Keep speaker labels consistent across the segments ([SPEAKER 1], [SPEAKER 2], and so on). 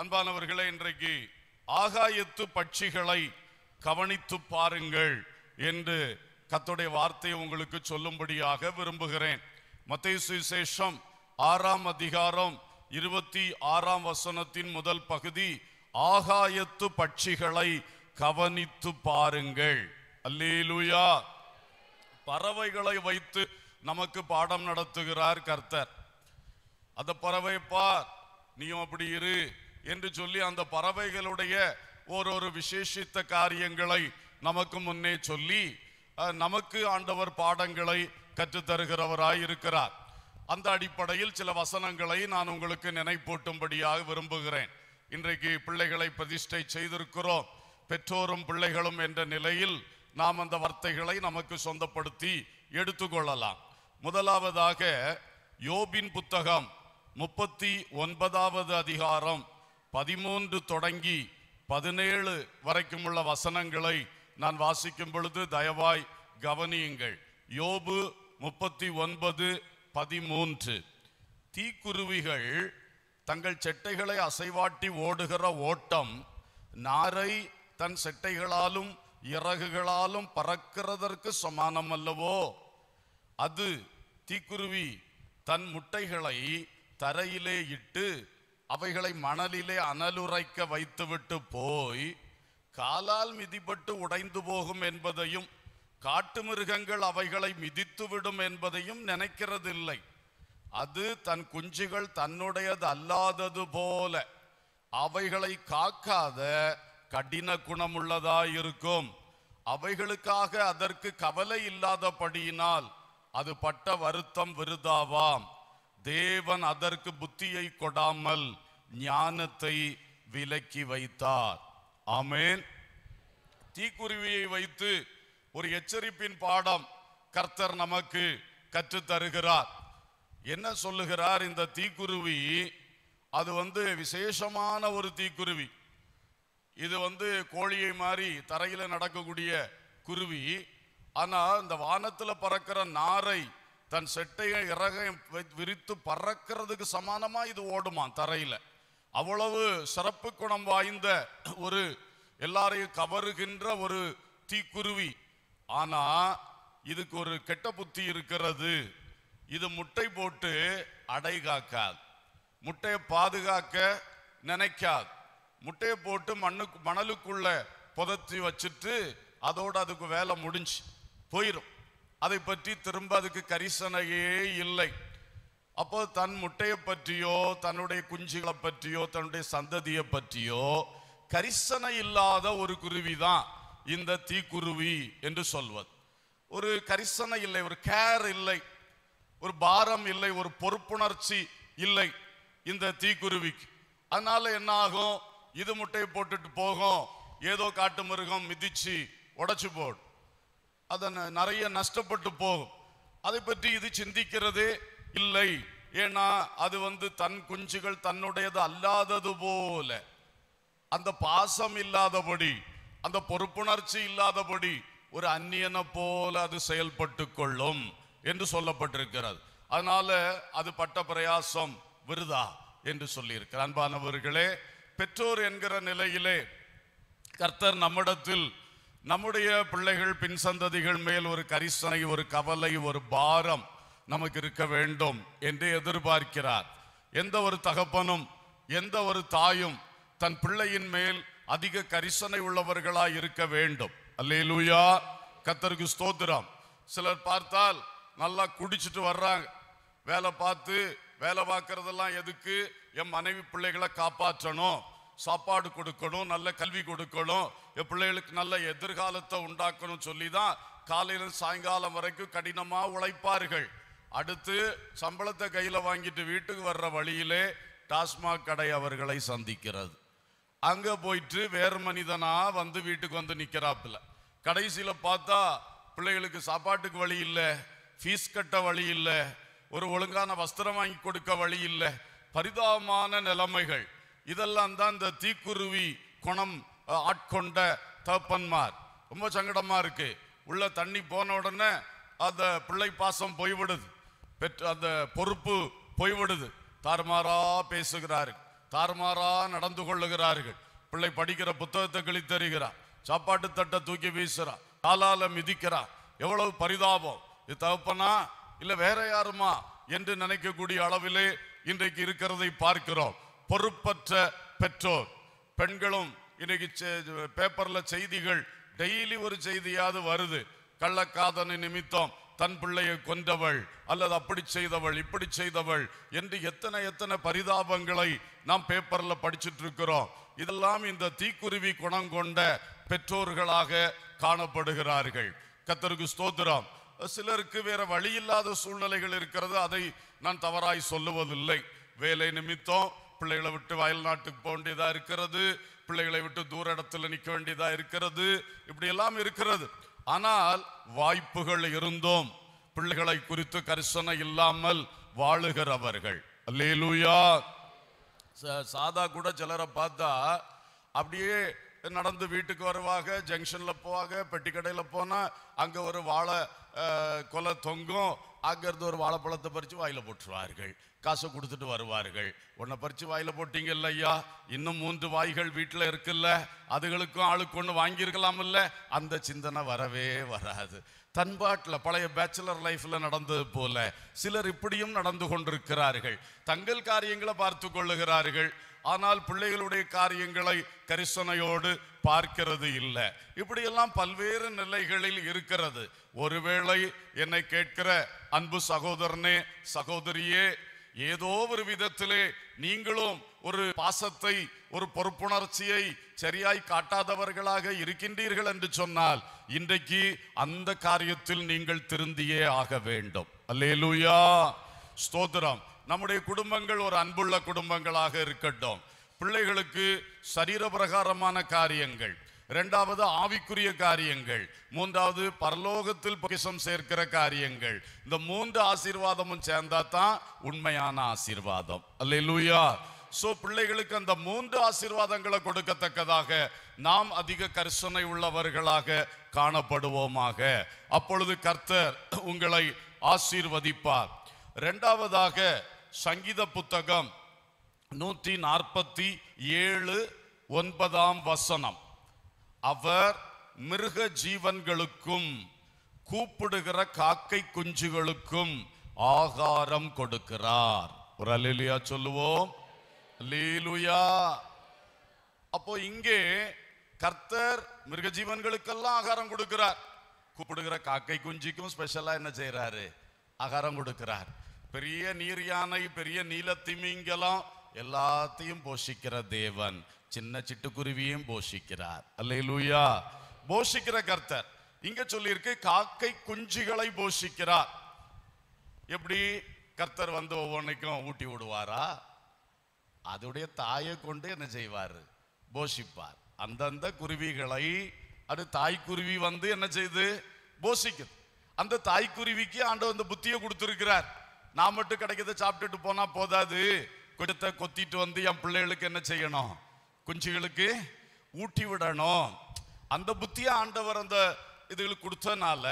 [SPEAKER 1] அன்பானவர்களே இன்றைக்கு ஆகாயத்து பட்சிகளை கவனித்து பாருங்கள் என்று கத்துடைய வார்த்தையை உங்களுக்கு சொல்லும்படியாக விரும்புகிறேன் மத்திய சுவிசேஷம் ஆறாம் அதிகாரம் இருபத்தி ஆறாம் வசனத்தின் முதல் பகுதி ஆகாயத்து பட்சிகளை கவனித்து பாருங்கள் அல்லேலூயா பறவைகளை வைத்து நமக்கு பாடம் நடத்துகிறார் கர்த்தர் அந்த பறவை பார் நீயும் அப்படி இரு என்று சொல்லி அந்த பறவைகளுடைய ஒரு ஒரு விசேஷித்த காரியங்களை நமக்கு முன்னே சொல்லி நமக்கு ஆண்டவர் பாடங்களை கற்றுத்தருகிறவராய் தருகிறவராயிருக்கிறார் அந்த அடிப்படையில் சில வசனங்களை நான் உங்களுக்கு நினைப்பூட்டும்படியாக விரும்புகிறேன் இன்றைக்கு பிள்ளைகளை பிரதிஷ்டை செய்திருக்கிறோம் பெற்றோரும் பிள்ளைகளும் என்ற நிலையில் நாம் அந்த வார்த்தைகளை நமக்கு சொந்தப்படுத்தி எடுத்துக்கொள்ளலாம் முதலாவதாக யோபின் புத்தகம் முப்பத்தி ஒன்பதாவது அதிகாரம் பதிமூன்று தொடங்கி பதினேழு வரைக்கும் உள்ள வசனங்களை நான் வாசிக்கும் பொழுது தயவாய் கவனியுங்கள் யோபு முப்பத்தி ஒன்பது பதிமூன்று தீக்குருவிகள் தங்கள் செட்டைகளை அசைவாட்டி ஓடுகிற ஓட்டம் நாரை தன் செட்டைகளாலும் இறகுகளாலும் பறக்கிறதற்கு சமானம் அல்லவோ அது தீக்குருவி தன் முட்டைகளை தரையிலே இட்டு அவைகளை மணலிலே அனலுரைக்க வைத்துவிட்டு போய் காலால் மிதிப்பட்டு உடைந்து போகும் என்பதையும் காட்டு மிருகங்கள் அவைகளை மிதித்துவிடும் என்பதையும் நினைக்கிறதில்லை அது தன் குஞ்சுகள் தன்னுடையது அல்லாதது போல அவைகளை காக்காத கடின இருக்கும் அவைகளுக்காக அதற்கு கவலை இல்லாதபடியினால் அது பட்ட வருத்தம் விருதாவாம் தேவன் அதற்கு புத்தியை கொடாமல் ஞானத்தை விலக்கி வைத்தார் ஆமேன் தீக்குருவியை வைத்து ஒரு எச்சரிப்பின் பாடம் கர்த்தர் நமக்கு கற்றுத்தருகிறார் என்ன சொல்லுகிறார் இந்த தீக்குருவி அது வந்து விசேஷமான ஒரு தீக்குருவி இது வந்து கோழியை மாதிரி தரையில் நடக்கக்கூடிய குருவி ஆனால் இந்த வானத்தில் பறக்கிற நாரை தன் செட்டையும் இறகையும் விரித்து பறக்கிறதுக்கு சமானமா இது ஓடுமா தரையில அவ்வளவு சிறப்பு குணம் வாய்ந்த ஒரு எல்லாரையும் கவருகின்ற ஒரு தீக்குருவி ஆனா இதுக்கு ஒரு கெட்ட புத்தி இருக்கிறது இது முட்டை போட்டு அடை காக்காது முட்டையை பாதுகாக்க நினைக்காது முட்டையை போட்டு மண்ணுக்கு மணலுக்குள்ள புதத்தி வச்சுட்டு அதோட அதுக்கு வேலை முடிஞ்சு போயிடும் அதை பற்றி திரும்ப அதுக்கு கரிசனையே இல்லை அப்போ தன் முட்டையை பற்றியோ தன்னுடைய குஞ்சுகளை பற்றியோ தன்னுடைய சந்ததியை பற்றியோ கரிசனை இல்லாத ஒரு குருவி தான் இந்த தீக்குருவி என்று சொல்வது ஒரு கரிசனை இல்லை ஒரு கேர் இல்லை ஒரு பாரம் இல்லை ஒரு பொறுப்புணர்ச்சி இல்லை இந்த தீக்குருவிக்கு அதனால என்ன ஆகும் இது முட்டையை போட்டுட்டு போகும் ஏதோ காட்டு மிருகம் மிதிச்சு உடச்சு போடும் அதை நிறைய நஷ்டப்பட்டு போகும் அதை பற்றி இது சிந்திக்கிறதே இல்லை ஏன்னா அது வந்து தன் குஞ்சுகள் தன்னுடையது அல்லாதது போல அந்த பாசம் இல்லாதபடி அந்த பொறுப்புணர்ச்சி இல்லாதபடி ஒரு அந்நியனை போல அது செயல்பட்டு கொள்ளும் என்று சொல்லப்பட்டிருக்கிறது அதனால அது பட்ட பிரயாசம் விருதா என்று சொல்லியிருக்கிறார் அன்பானவர்களே பெற்றோர் என்கிற நிலையிலே கர்த்தர் நம்மிடத்தில் நம்முடைய பிள்ளைகள் பின் சந்ததிகள் மேல் ஒரு கரிசனை ஒரு கவலை ஒரு பாரம் நமக்கு இருக்க வேண்டும் என்று எதிர்பார்க்கிறார் எந்த ஒரு தகப்பனும் எந்த ஒரு தாயும் தன் பிள்ளையின் மேல் அதிக கரிசனை உள்ளவர்களாய் இருக்க வேண்டும் அல்லே லூயா கத்தருக்கு ஸ்தோத்திரம் சிலர் பார்த்தால் நல்லா குடிச்சிட்டு வர்றாங்க வேலை பார்த்து வேலை பார்க்கறதெல்லாம் எதுக்கு என் மனைவி பிள்ளைகளை காப்பாற்றணும் சாப்பாடு கொடுக்கணும் நல்ல கல்வி கொடுக்கணும் என் பிள்ளைகளுக்கு நல்ல எதிர்காலத்தை உண்டாக்கணும் சொல்லி தான் காலையில் சாயங்காலம் வரைக்கும் கடினமாக உழைப்பார்கள் அடுத்து சம்பளத்தை கையில் வாங்கிட்டு வீட்டுக்கு வர்ற வழியிலே டாஸ்மாக் கடை அவர்களை சந்திக்கிறது அங்கே போயிட்டு வேறு மனிதனாக வந்து வீட்டுக்கு வந்து நிற்கிறாப்புல கடைசியில் பார்த்தா பிள்ளைகளுக்கு சாப்பாட்டுக்கு வழி இல்லை ஃபீஸ் கட்ட வழி இல்லை ஒரு ஒழுங்கான வஸ்திரம் வாங்கி கொடுக்க வழி இல்லை பரிதாபமான நிலைமைகள் இதெல்லாம் தான் இந்த தீக்குருவி குணம் ஆட்கொண்ட தகப்பன்மார் ரொம்ப சங்கடமா இருக்கு உள்ள தண்ணி போன உடனே அந்த பிள்ளை பாசம் போய்விடுது பெற்று அந்த பொறுப்பு போய்விடுது தாறுமாறா பேசுகிறார்கள் தாறுமாறா நடந்து கொள்ளுகிறார்கள் பிள்ளை படிக்கிற புத்தகத்தை கிழித்தறிகிறார் சாப்பாட்டு தட்டை தூக்கி வீசுறா காலால மிதிக்கிறா எவ்வளவு பரிதாபம் இது தகப்பனா இல்லை வேற யாருமா என்று நினைக்கக்கூடிய அளவிலே இன்றைக்கு இருக்கிறதை பார்க்கிறோம் பொறுப்பற்ற பெற்றோர் பெண்களும் இன்னைக்கு பேப்பரில் செய்திகள் டெய்லி ஒரு செய்தியாவது வருது கள்ளக்காதனை நிமித்தம் தன் பிள்ளையை கொன்றவள் அல்லது அப்படி செய்தவள் இப்படி செய்தவள் என்று எத்தனை எத்தனை பரிதாபங்களை நாம் பேப்பரில் படிச்சுட்டு இருக்கிறோம் இதெல்லாம் இந்த தீக்குருவி குணம் கொண்ட பெற்றோர்களாக காணப்படுகிறார்கள் கத்தருக்கு ஸ்தோத்திரம் சிலருக்கு வேற வழி இல்லாத சூழ்நிலைகள் இருக்கிறது அதை நான் தவறாய் சொல்லுவதில்லை வேலை நிமித்தம் பிள்ளைகளை விட்டு வயல் நாட்டுக்கு போக வேண்டியதாக இருக்கிறது பிள்ளைகளை விட்டு தூர இடத்துல நிற்க வேண்டியதாக இருக்கிறது இப்படி எல்லாம் இருக்கிறது ஆனால் வாய்ப்புகள் இருந்தோம் பிள்ளைகளை குறித்து கரிசனை இல்லாமல் வாழுகிறவர்கள் அல்லேலூயா சாதா கூட சிலரை பார்த்தா அப்படியே நடந்து வீட்டுக்கு வருவாங்க ஜங்ஷனில் போவாங்க பெட்டி கடையில் போனால் அங்கே ஒரு வாழை கொலை தொங்கும் அங்கேருந்து ஒரு வாழைப்பழத்தை பறித்து வாயில் போட்டுருவார்கள் காசை கொடுத்துட்டு வருவார்கள் உன்னை பறித்து வாயில் போட்டீங்கல்ல ஐயா இன்னும் மூன்று வாய்கள் வீட்டில் இருக்குல்ல அதுகளுக்கும் ஆளுக்கு ஒன்று வாங்கியிருக்கலாம் இல்லை அந்த சிந்தனை வரவே வராது தன்பாட்டில் பழைய பேச்சுலர் லைஃப்பில் நடந்தது போல சிலர் இப்படியும் நடந்து கொண்டிருக்கிறார்கள் தங்கள் காரியங்களை பார்த்து கொள்ளுகிறார்கள் ஆனால் பிள்ளைகளுடைய காரியங்களை கரிசனையோடு பார்க்கிறது இல்லை இப்படியெல்லாம் பல்வேறு நிலைகளில் இருக்கிறது ஒருவேளை என்னை கேட்கிற அன்பு சகோதரனே சகோதரியே ஏதோ ஒரு விதத்திலே நீங்களும் ஒரு பாசத்தை ஒரு பொறுப்புணர்ச்சியை சரியாய் காட்டாதவர்களாக இருக்கின்றீர்கள் என்று சொன்னால் இன்றைக்கு அந்த காரியத்தில் நீங்கள் திருந்தியே ஆக வேண்டும் அல்லேலூயா ஸ்தோத்திரம் நம்முடைய குடும்பங்கள் ஒரு அன்புள்ள குடும்பங்களாக இருக்கட்டும் பிள்ளைகளுக்கு சரீர பிரகாரமான காரியங்கள் இரண்டாவது ஆவிக்குரிய காரியங்கள் மூன்றாவது பரலோகத்தில் பொக்கிசம் சேர்க்கிற காரியங்கள் இந்த மூன்று ஆசீர்வாதமும் சேர்ந்தா தான் உண்மையான ஆசீர்வாதம் அல்ல லூயா ஸோ பிள்ளைகளுக்கு அந்த மூன்று ஆசீர்வாதங்களை கொடுக்கத்தக்கதாக நாம் அதிக கரிசனை உள்ளவர்களாக காணப்படுவோமாக அப்பொழுது கர்த்தர் உங்களை ஆசீர்வதிப்பார் ரெண்டாவதாக சங்கீத புத்தகம் நூற்றி நாற்பத்தி ஏழு ஒன்பதாம் வசனம் அவர் மிருக ஜீவன்களுக்கும் கூப்பிடுகிற காக்கை குஞ்சுகளுக்கும் ஆகாரம் கொடுக்கிறார் ஒரு அலிலியா சொல்லுவோம் லீலுயா அப்போ இங்கே கர்த்தர் ஜீவன்களுக்கெல்லாம் ஆகாரம் கொடுக்கிறார் கூப்பிடுகிற காக்கை குஞ்சிக்கும் ஸ்பெஷலா என்ன செய்யறாரு ஆகாரம் கொடுக்கிறார் பெரிய நீர் யானை பெரிய நீல திமிங்கலம் எல்லாத்தையும் போஷிக்கிற தேவன் சின்ன சிட்டுக்குருவியும் போஷிக்கிறார் லூயா போஷிக்கிற கர்த்தர் இங்க சொல்லியிருக்கு காக்கை குஞ்சுகளை போஷிக்கிறார் எப்படி கர்த்தர் வந்து ஒவ்வொன்றைக்கும் ஊட்டி விடுவாரா அதோடைய தாயை கொண்டு என்ன செய்வார் போஷிப்பார் அந்தந்த குருவிகளை அது தாய்க்குருவி வந்து என்ன செய்து போஷிக்குது அந்த தாய்க்குருவிக்கு ஆண்டு அந்த புத்தியை கொடுத்துருக்கிறார் நான் மட்டும் கிடைக்கிறத சாப்பிட்டுட்டு போனா போதாது கொடுத்த கொத்திட்டு வந்து என் பிள்ளைகளுக்கு என்ன செய்யணும் குஞ்சுகளுக்கு ஊட்டி விடணும் அந்த புத்திய ஆண்டவர் அந்த இதுகளுக்கு கொடுத்தனால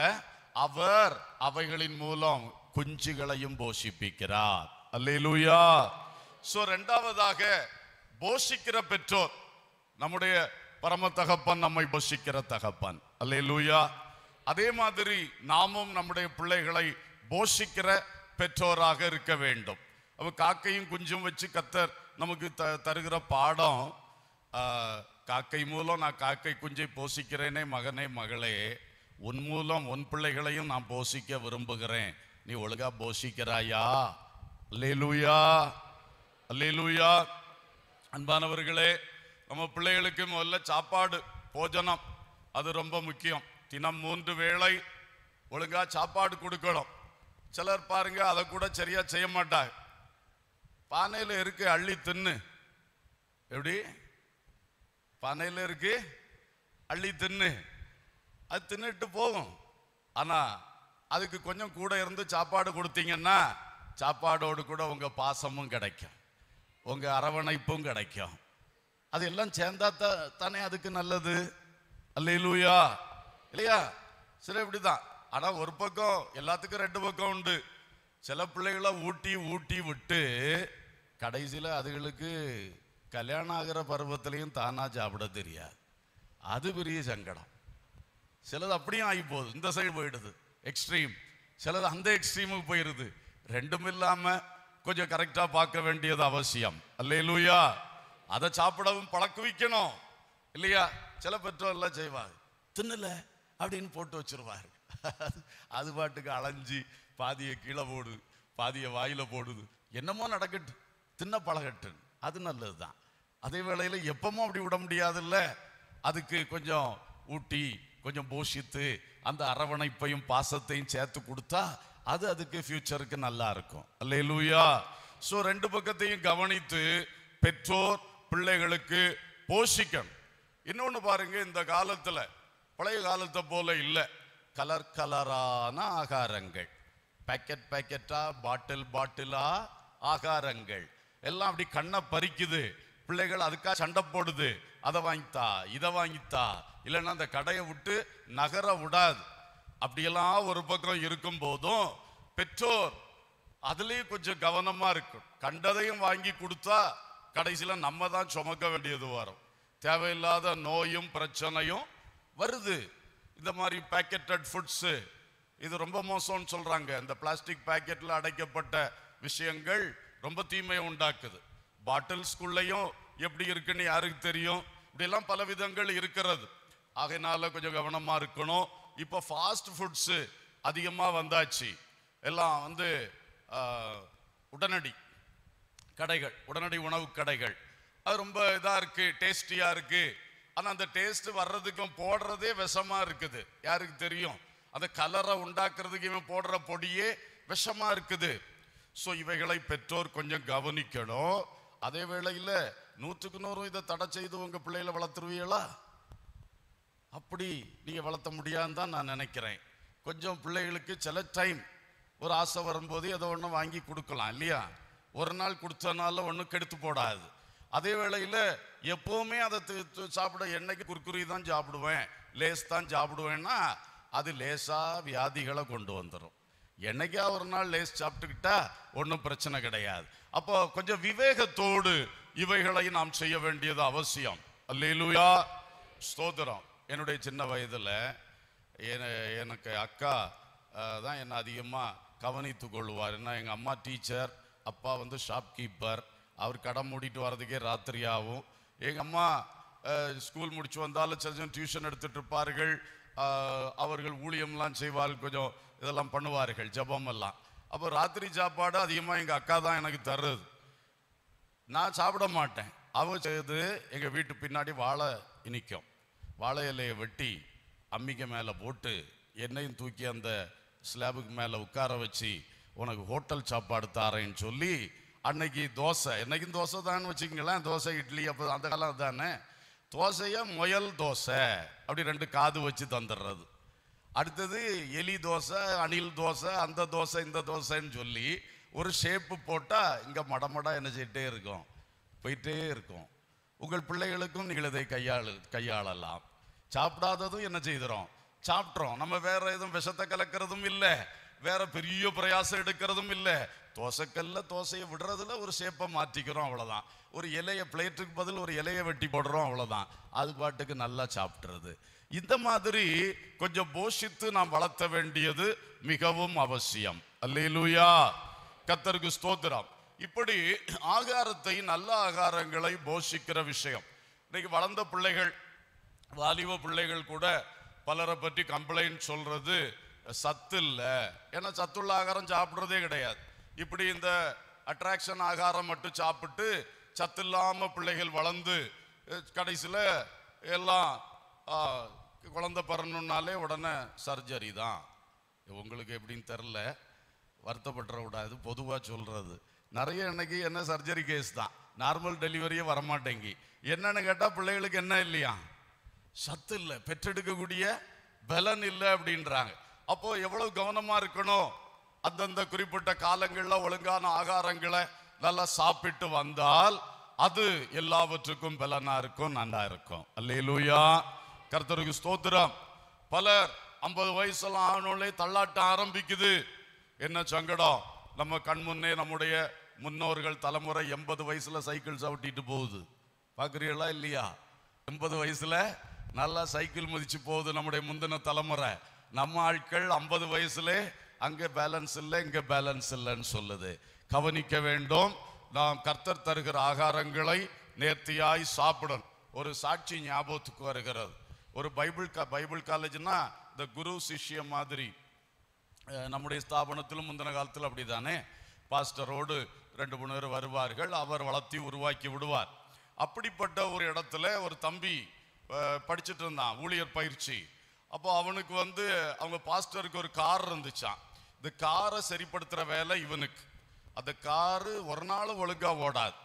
[SPEAKER 1] அவர் அவைகளின் மூலம் குஞ்சுகளையும் போஷிப்பிக்கிறார் அல்லேலூயா ஸோ ரெண்டாவதாக போஷிக்கிற பெற்றோர் நம்முடைய பரம தகப்பன் நம்மை போஷிக்கிற தகப்பன் அல்லேலூயா அதே மாதிரி நாமும் நம்முடைய பிள்ளைகளை போஷிக்கிற பெற்றோராக இருக்க வேண்டும் அப்போ காக்கையும் குஞ்சும் வச்சு கத்தர் நமக்கு த தருகிற பாடம் காக்கை மூலம் நான் காக்கை குஞ்சை போஷிக்கிறேனே மகனே மகளே உன் மூலம் உன் பிள்ளைகளையும் நான் போஷிக்க விரும்புகிறேன் நீ ஒழுகா போஷிக்கிறாயா லேலுயா லேலுயா அன்பானவர்களே நம்ம பிள்ளைகளுக்கு முதல்ல சாப்பாடு போஜனம் அது ரொம்ப முக்கியம் தினம் மூன்று வேளை ஒழுங்கா சாப்பாடு கொடுக்கணும் சிலர் பாருங்க அதை கூட சரியா செய்ய மாட்டாங்க பானையில் இருக்கு அள்ளி தின்னு எப்படி பானையில் இருக்கு அள்ளி தின்னு அது தின்னுட்டு போகும் ஆனால் அதுக்கு கொஞ்சம் கூட இருந்து சாப்பாடு கொடுத்தீங்கன்னா சாப்பாடோடு கூட உங்கள் பாசமும் கிடைக்கும் உங்கள் அரவணைப்பும் கிடைக்கும் அது எல்லாம் சேர்ந்தா தானே அதுக்கு நல்லது அல்ல இல்லையா இல்லையா சரி இப்படி தான் ஆனா ஒரு பக்கம் எல்லாத்துக்கும் ரெண்டு பக்கம் உண்டு சில பிள்ளைகளை ஊட்டி ஊட்டி விட்டு கடைசியில் அதுகளுக்கு கல்யாணம் ஆகிற பருவத்திலையும் தானா சாப்பிட தெரியாது அது பெரிய சங்கடம் சிலது அப்படியும் ஆகி போகுது இந்த சைடு போயிடுது எக்ஸ்ட்ரீம் சிலது அந்த எக்ஸ்ட்ரீமுக்கு போயிடுது ரெண்டும் இல்லாம கொஞ்சம் கரெக்டா பார்க்க வேண்டியது அவசியம் அல்லே லூயா அதை சாப்பிடவும் பழக்குவிக்கணும் இல்லையா சில பெற்றோர்லாம் செய்வாங்க தின்னல அப்படின்னு போட்டு வச்சிருவாரு அது பாட்டுக்கு அலைஞ்சு பாதியை கீழே போடு பாதியை வாயில் போடுது என்னமோ நடக்கட்டு தின்ன பழகட்டு அது நல்லது தான் அதே வேளையில் எப்பவும் அப்படி விட முடியாதுல்ல அதுக்கு கொஞ்சம் ஊட்டி கொஞ்சம் போஷித்து அந்த அரவணைப்பையும் பாசத்தையும் சேர்த்து கொடுத்தா அது அதுக்கு ஃபியூச்சருக்கு நல்லா இருக்கும் அல்ல லூயா ஸோ ரெண்டு பக்கத்தையும் கவனித்து பெற்றோர் பிள்ளைகளுக்கு போஷிக்கணும் இன்னொன்று பாருங்க இந்த காலத்தில் பழைய காலத்தை போல இல்லை கலர் கலரான ஆகாரங்கள் பேக்கெட் பேக்கெட்டா பாட்டில் பாட்டிலா ஆகாரங்கள் எல்லாம் அப்படி கண்ணை பறிக்குது பிள்ளைகள் அதுக்காக சண்டை போடுது அதை வாங்கித்தா இதை வாங்கித்தா இல்லைன்னா அந்த கடையை விட்டு நகர விடாது அப்படியெல்லாம் ஒரு பக்கம் இருக்கும் போதும் பெற்றோர் அதுலேயும் கொஞ்சம் கவனமாக இருக்கும் கண்டதையும் வாங்கி கொடுத்தா கடைசியில் நம்ம தான் சுமக்க வேண்டியது வரும் தேவையில்லாத நோயும் பிரச்சனையும் வருது இந்த மாதிரி பேக்கெட்டட் ஃபுட்ஸு இது ரொம்ப மோசம்னு சொல்கிறாங்க இந்த பிளாஸ்டிக் பேக்கெட்டில் அடைக்கப்பட்ட விஷயங்கள் ரொம்ப தீமையை உண்டாக்குது பாட்டில்ஸ்குள்ளேயும் எப்படி இருக்குன்னு யாருக்கு தெரியும் இப்படிலாம் பல விதங்கள் இருக்கிறது ஆகையினால கொஞ்சம் கவனமாக இருக்கணும் இப்போ ஃபாஸ்ட் ஃபுட்ஸு அதிகமாக வந்தாச்சு எல்லாம் வந்து உடனடி கடைகள் உடனடி உணவு கடைகள் அது ரொம்ப இதாக இருக்குது டேஸ்டியாக இருக்குது ஆனால் அந்த டேஸ்ட் வர்றதுக்கும் போடுறதே விஷமா இருக்குது யாருக்கு தெரியும் அந்த கலரை உண்டாக்குறதுக்கு இவன் போடுற பொடியே விஷமா இருக்குது ஸோ இவைகளை பெற்றோர் கொஞ்சம் கவனிக்கணும் அதே வேளையில் நூற்றுக்கு நூறும் இதை தடை செய்து உங்கள் பிள்ளைகளை வளர்த்துருவீங்களா அப்படி நீங்கள் வளர்த்த முடியாது தான் நான் நினைக்கிறேன் கொஞ்சம் பிள்ளைகளுக்கு சில டைம் ஒரு ஆசை வரும்போது ஏதோ ஒன்று வாங்கி கொடுக்கலாம் இல்லையா ஒரு நாள் கொடுத்தனால ஒன்றும் கெடுத்து போடாது அதே வேளையில் எப்போவுமே அதை சாப்பிட என்னைக்கு குறுக்குறி தான் சாப்பிடுவேன் லேஸ் தான் சாப்பிடுவேன்னா அது லேசாக வியாதிகளை கொண்டு வந்துடும் என்னைக்கா ஒரு நாள் லேஸ் சாப்பிட்டுக்கிட்டா ஒன்றும் பிரச்சனை கிடையாது அப்போ கொஞ்சம் விவேகத்தோடு இவைகளை நாம் செய்ய வேண்டியது அவசியம் அல்லையிலூயா ஸ்தோத்திரம் என்னுடைய சின்ன வயதில் எனக்கு அக்கா தான் என்னை அதிகமாக கவனித்து கொள்வார் ஏன்னா எங்கள் அம்மா டீச்சர் அப்பா வந்து ஷாப்கீப்பர் அவர் கடை மூடிட்டு வர்றதுக்கே ராத்திரி ஆகும் எங்கள் அம்மா ஸ்கூல் முடிச்சு வந்தாலும் சில டியூஷன் எடுத்துகிட்டு இருப்பார்கள் அவர்கள் ஊழியம்லாம் செய்வார்கள் கொஞ்சம் இதெல்லாம் பண்ணுவார்கள் ஜபமெல்லாம் அப்போ ராத்திரி சாப்பாடு அதிகமாக எங்கள் அக்கா தான் எனக்கு தர்றது நான் சாப்பிட மாட்டேன் அவள் செய்து எங்கள் வீட்டு பின்னாடி வாழை இனிக்கும் வாழை இலையை வெட்டி அம்மிக்க மேலே போட்டு என்னையும் தூக்கி அந்த ஸ்லாபுக்கு மேலே உட்கார வச்சு உனக்கு ஹோட்டல் சாப்பாடு தாரேன்னு சொல்லி அன்னைக்கு தோசை என்னைக்கும் தோசை தான் வச்சுக்கங்களேன் தோசை இட்லி அப்போ அந்த காலம் தானே தோசையை முயல் தோசை அப்படி ரெண்டு காது வச்சு தந்துடுறது அடுத்தது எலி தோசை அணில் தோசை அந்த தோசை இந்த தோசைன்னு சொல்லி ஒரு ஷேப்பு போட்டால் இங்கே மடமடா என்ன செய்யிட்டே இருக்கும் போயிட்டே இருக்கும் உங்கள் பிள்ளைகளுக்கும் நீங்கள் இதை கையாளு கையாளலாம் சாப்பிடாததும் என்ன செய்கிறோம் சாப்பிட்றோம் நம்ம வேற எதுவும் விஷத்தை கலக்கிறதும் இல்லை வேற பெரிய பிரயாசம் எடுக்கிறதும் இல்லை தோசைக்கல்ல தோசையை விடுறதுல ஒரு சேப்பை மாற்றிக்கிறோம் அவ்வளோதான் ஒரு இலையை பிளேட்டுக்கு பதில் ஒரு இலையை வெட்டி போடுறோம் அவ்வளோதான் அது பாட்டுக்கு நல்லா சாப்பிட்றது இந்த மாதிரி கொஞ்சம் போஷித்து நாம் வளர்த்த வேண்டியது மிகவும் அவசியம் அல்லையிலூயா கத்தருக்கு ஸ்தோத்திரம் இப்படி ஆகாரத்தை நல்ல ஆகாரங்களை போஷிக்கிற விஷயம் இன்னைக்கு வளர்ந்த பிள்ளைகள் வாலிப பிள்ளைகள் கூட பலரை பற்றி கம்ப்ளைண்ட் சொல்றது சத்து இல்லை ஏன்னா சத்துள்ள ஆகாரம் சாப்பிட்றதே கிடையாது இப்படி இந்த அட்ராக்ஷன் ஆகாரம் மட்டும் சாப்பிட்டு சத்து இல்லாமல் பிள்ளைகள் வளர்ந்து கடைசியில் எல்லாம் குழந்த பிறணுன்னாலே உடனே சர்ஜரி தான் உங்களுக்கு எப்படின்னு தெரில வருத்தப்பட்டுற கூடாது பொதுவாக சொல்கிறது நிறைய இன்னைக்கு என்ன சர்ஜரி கேஸ் தான் நார்மல் டெலிவரியே வரமாட்டேங்கி என்னென்னு கேட்டால் பிள்ளைகளுக்கு என்ன இல்லையா சத்து இல்லை பெற்றெடுக்கக்கூடிய பலன் இல்லை அப்படின்றாங்க அப்போ எவ்வளவு கவனமா இருக்கணும் அந்தந்த குறிப்பிட்ட காலங்களில் ஒழுங்கான ஆகாரங்களை நல்லா சாப்பிட்டு வந்தால் அது எல்லாவற்றுக்கும் பலனா இருக்கும் நல்லா இருக்கும் அல்லா கர்த்தருக்கு ஸ்தோத்திரம் பலர் ஐம்பது வயசுலாம் ஆனோலே தள்ளாட்ட ஆரம்பிக்குது என்ன சங்கடம் நம்ம கண் முன்னே நம்முடைய முன்னோர்கள் தலைமுறை எண்பது வயசுல சைக்கிள் சவிட்டிட்டு போகுது பார்க்குறீங்களா இல்லையா எண்பது வயசுல நல்லா சைக்கிள் மதிச்சு போகுது நம்முடைய முந்தின தலைமுறை நம்ம ஆட்கள் ஐம்பது வயசுல அங்கே பேலன்ஸ் இல்லை இங்கே பேலன்ஸ் இல்லைன்னு சொல்லுது கவனிக்க வேண்டும் நாம் கர்த்தர் தருகிற ஆகாரங்களை நேர்த்தியாய் சாப்பிடணும் ஒரு சாட்சி ஞாபகத்துக்கு வருகிறது ஒரு பைபிள் கா பைபிள் காலேஜ்னா இந்த குரு சிஷ்யம் மாதிரி நம்முடைய ஸ்தாபனத்திலும் முந்தின காலத்தில் அப்படி தானே பாஸ்டரோடு ரெண்டு மூணு பேர் வருவார்கள் அவர் வளர்த்தி உருவாக்கி விடுவார் அப்படிப்பட்ட ஒரு இடத்துல ஒரு தம்பி படிச்சுட்டு இருந்தான் ஊழியர் பயிற்சி அப்போ அவனுக்கு வந்து அவங்க பாஸ்டருக்கு ஒரு கார் இருந்துச்சான் இந்த காரை சரிப்படுத்துகிற வேலை இவனுக்கு அந்த காரு ஒரு நாள் ஒழுங்காக ஓடாது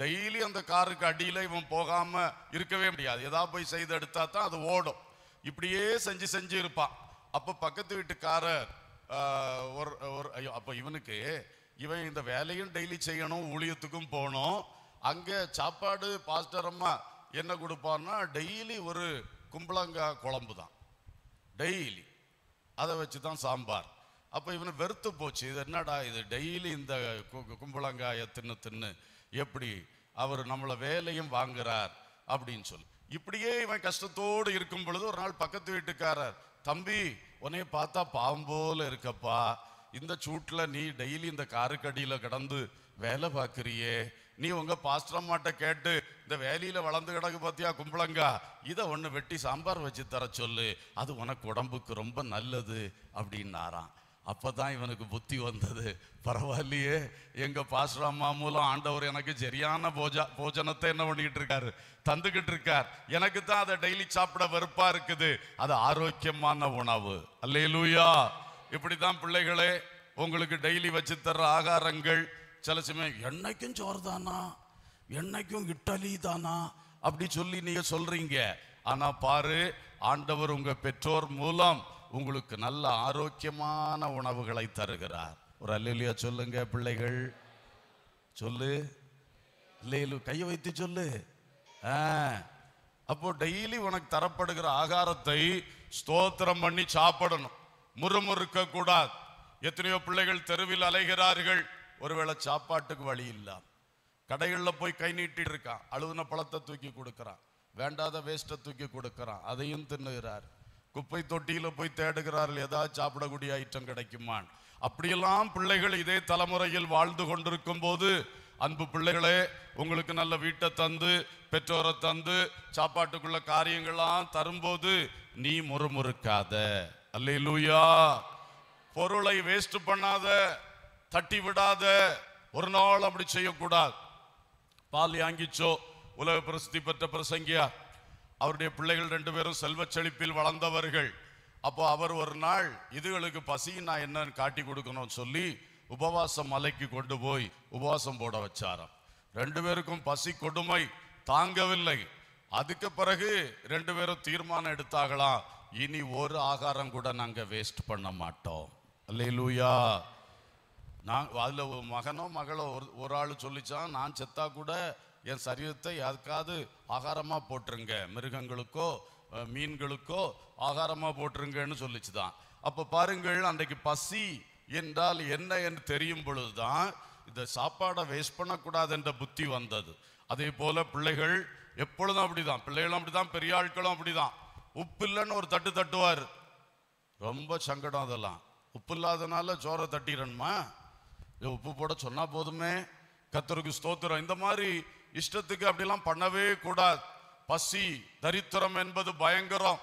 [SPEAKER 1] டெய்லி அந்த காருக்கு அடியில் இவன் போகாமல் இருக்கவே முடியாது எதா போய் செய்து எடுத்தா தான் அது ஓடும் இப்படியே செஞ்சு செஞ்சு இருப்பான் அப்போ பக்கத்து காரை ஒரு ஒரு ஐயோ அப்போ இவனுக்கு இவன் இந்த வேலையும் டெய்லி செய்யணும் ஊழியத்துக்கும் போகணும் அங்கே சாப்பாடு பாஸ்டர் அம்மா என்ன கொடுப்பான்னா டெய்லி ஒரு கும்பலங்காய் குழம்பு தான் டெய்லி அதை வச்சு தான் சாம்பார் அப்போ இவனை வெறுத்து போச்சு இது என்னடா இது டெய்லி இந்த கும்பளங்காயை தின்னு தின்னு எப்படி அவர் நம்மளை வேலையும் வாங்குறார் அப்படின்னு சொல்லி இப்படியே இவன் கஷ்டத்தோடு இருக்கும் பொழுது ஒரு நாள் பக்கத்து வீட்டுக்காரர் தம்பி உன்னைய பார்த்தா பாம்போல போல இருக்கப்பா இந்த சூட்டில் நீ டெய்லி இந்த காருக்கடியில் கிடந்து வேலை பார்க்குறியே நீ உங்க பாஸ்டர்மாட்ட கேட்டு இந்த வேலையில வளர்ந்து கிடக்கு பார்த்தியா கும்பலங்கா இதை ஒன்று வெட்டி சாம்பார் வச்சு தர சொல்லு அது உனக்கு உடம்புக்கு ரொம்ப நல்லது அப்படின்னாராம் அப்பதான் இவனுக்கு புத்தி வந்தது பரவாயில்லையே எங்கள் பாஸ்டர் அம்மா மூலம் ஆண்டவர் எனக்கு சரியான போஜா போஜனத்தை என்ன பண்ணிக்கிட்டு இருக்காரு தந்துக்கிட்டு இருக்கார் எனக்கு தான் அதை டெய்லி சாப்பிட வெறுப்பாக இருக்குது அது ஆரோக்கியமான உணவு அல்லையிலூயா இப்படிதான் இப்படி தான் பிள்ளைகளே உங்களுக்கு டெய்லி வச்சு தர்ற ஆகாரங்கள் சில சமயம் என்னைக்கும் சோறு தானா என்னைக்கும் இட்டலி தானா அப்படி சொல்லி நீங்க சொல்கிறீங்க ஆனால் பாரு ஆண்டவர் உங்கள் பெற்றோர் மூலம் உங்களுக்கு நல்ல ஆரோக்கியமான உணவுகளை தருகிறார் ஒரு அல்லா சொல்லுங்க பிள்ளைகள் சொல்லு இல்லையிலு கையை வைத்து சொல்லு அப்போ டெய்லி உனக்கு தரப்படுகிற ஆகாரத்தை ஸ்தோத்திரம் பண்ணி சாப்பிடணும் முறுமுறுக்க கூடாது எத்தனையோ பிள்ளைகள் தெருவில் அலைகிறார்கள் ஒருவேளை சாப்பாட்டுக்கு வழி இல்லை கடைகளில் போய் கை நீட்டிட்டு இருக்கான் அழுதுன பழத்தை தூக்கி கொடுக்குறான் வேண்டாத வேஸ்ட்டை தூக்கி கொடுக்குறான் அதையும் தின்னுகிறார் குப்பை தொட்டியில் போய் தேடுகிறார் ஏதாவது சாப்பிடக்கூடிய ஐட்டம் கிடைக்குமான் அப்படியெல்லாம் பிள்ளைகள் இதே தலைமுறையில் வாழ்ந்து கொண்டிருக்கும் போது அன்பு பிள்ளைகளே உங்களுக்கு நல்ல வீட்டை தந்து பெற்றோரை தந்து சாப்பாட்டுக்குள்ள காரியங்கள்லாம் தரும்போது நீ முறுமுறுக்காத அல்ல லூயா பொருளை வேஸ்ட் பண்ணாத தட்டி விடாத ஒரு நாள் அப்படி செய்யக்கூடாது பால் யாங்கிச்சோ உலக பிரசித்தி பெற்ற பிரசங்கியா அவருடைய பிள்ளைகள் ரெண்டு பேரும் செல்வ செழிப்பில் வளர்ந்தவர்கள் அப்போ அவர் ஒரு நாள் இதுகளுக்கு பசி நான் என்னன்னு காட்டி கொடுக்கணும்னு சொல்லி உபவாசம் மலைக்கு கொண்டு போய் உபவாசம் போட வச்சாராம் ரெண்டு பேருக்கும் பசி கொடுமை தாங்கவில்லை அதுக்கு பிறகு ரெண்டு பேரும் தீர்மானம் எடுத்தாகலாம் இனி ஒரு ஆகாரம் கூட நாங்கள் வேஸ்ட் பண்ண மாட்டோம் அல்லையிலூயா நான் அதில் மகனோ மகளோ ஒரு ஒரு ஆள் சொல்லிச்சான் நான் செத்தா கூட என் சரீரத்தை யாருக்காவது ஆகாரமாக போட்டுருங்க மிருகங்களுக்கோ மீன்களுக்கோ ஆகாரமாக போட்டுருங்கன்னு சொல்லிச்சு தான் அப்போ பாருங்கள் அன்றைக்கு பசி என்றால் என்ன என்று தெரியும் பொழுது தான் இந்த சாப்பாடை வேஸ்ட் பண்ணக்கூடாது என்ற புத்தி வந்தது அதே போல் பிள்ளைகள் எப்பொழுதும் அப்படி தான் பிள்ளைகளும் அப்படிதான் பெரிய ஆட்களும் அப்படிதான் உப்பு இல்லைன்னு ஒரு தட்டு தட்டுவார் ரொம்ப சங்கடம் அதெல்லாம் உப்பு இல்லாதனால சோறை தட்டிடணுமா உப்பு போட சொன்னா போதுமே கத்தருக்கு ஸ்தோத்திரம் இந்த மாதிரி இஷ்டத்துக்கு அப்படிலாம் பண்ணவே கூடாது பசி தரித்திரம் என்பது பயங்கரம்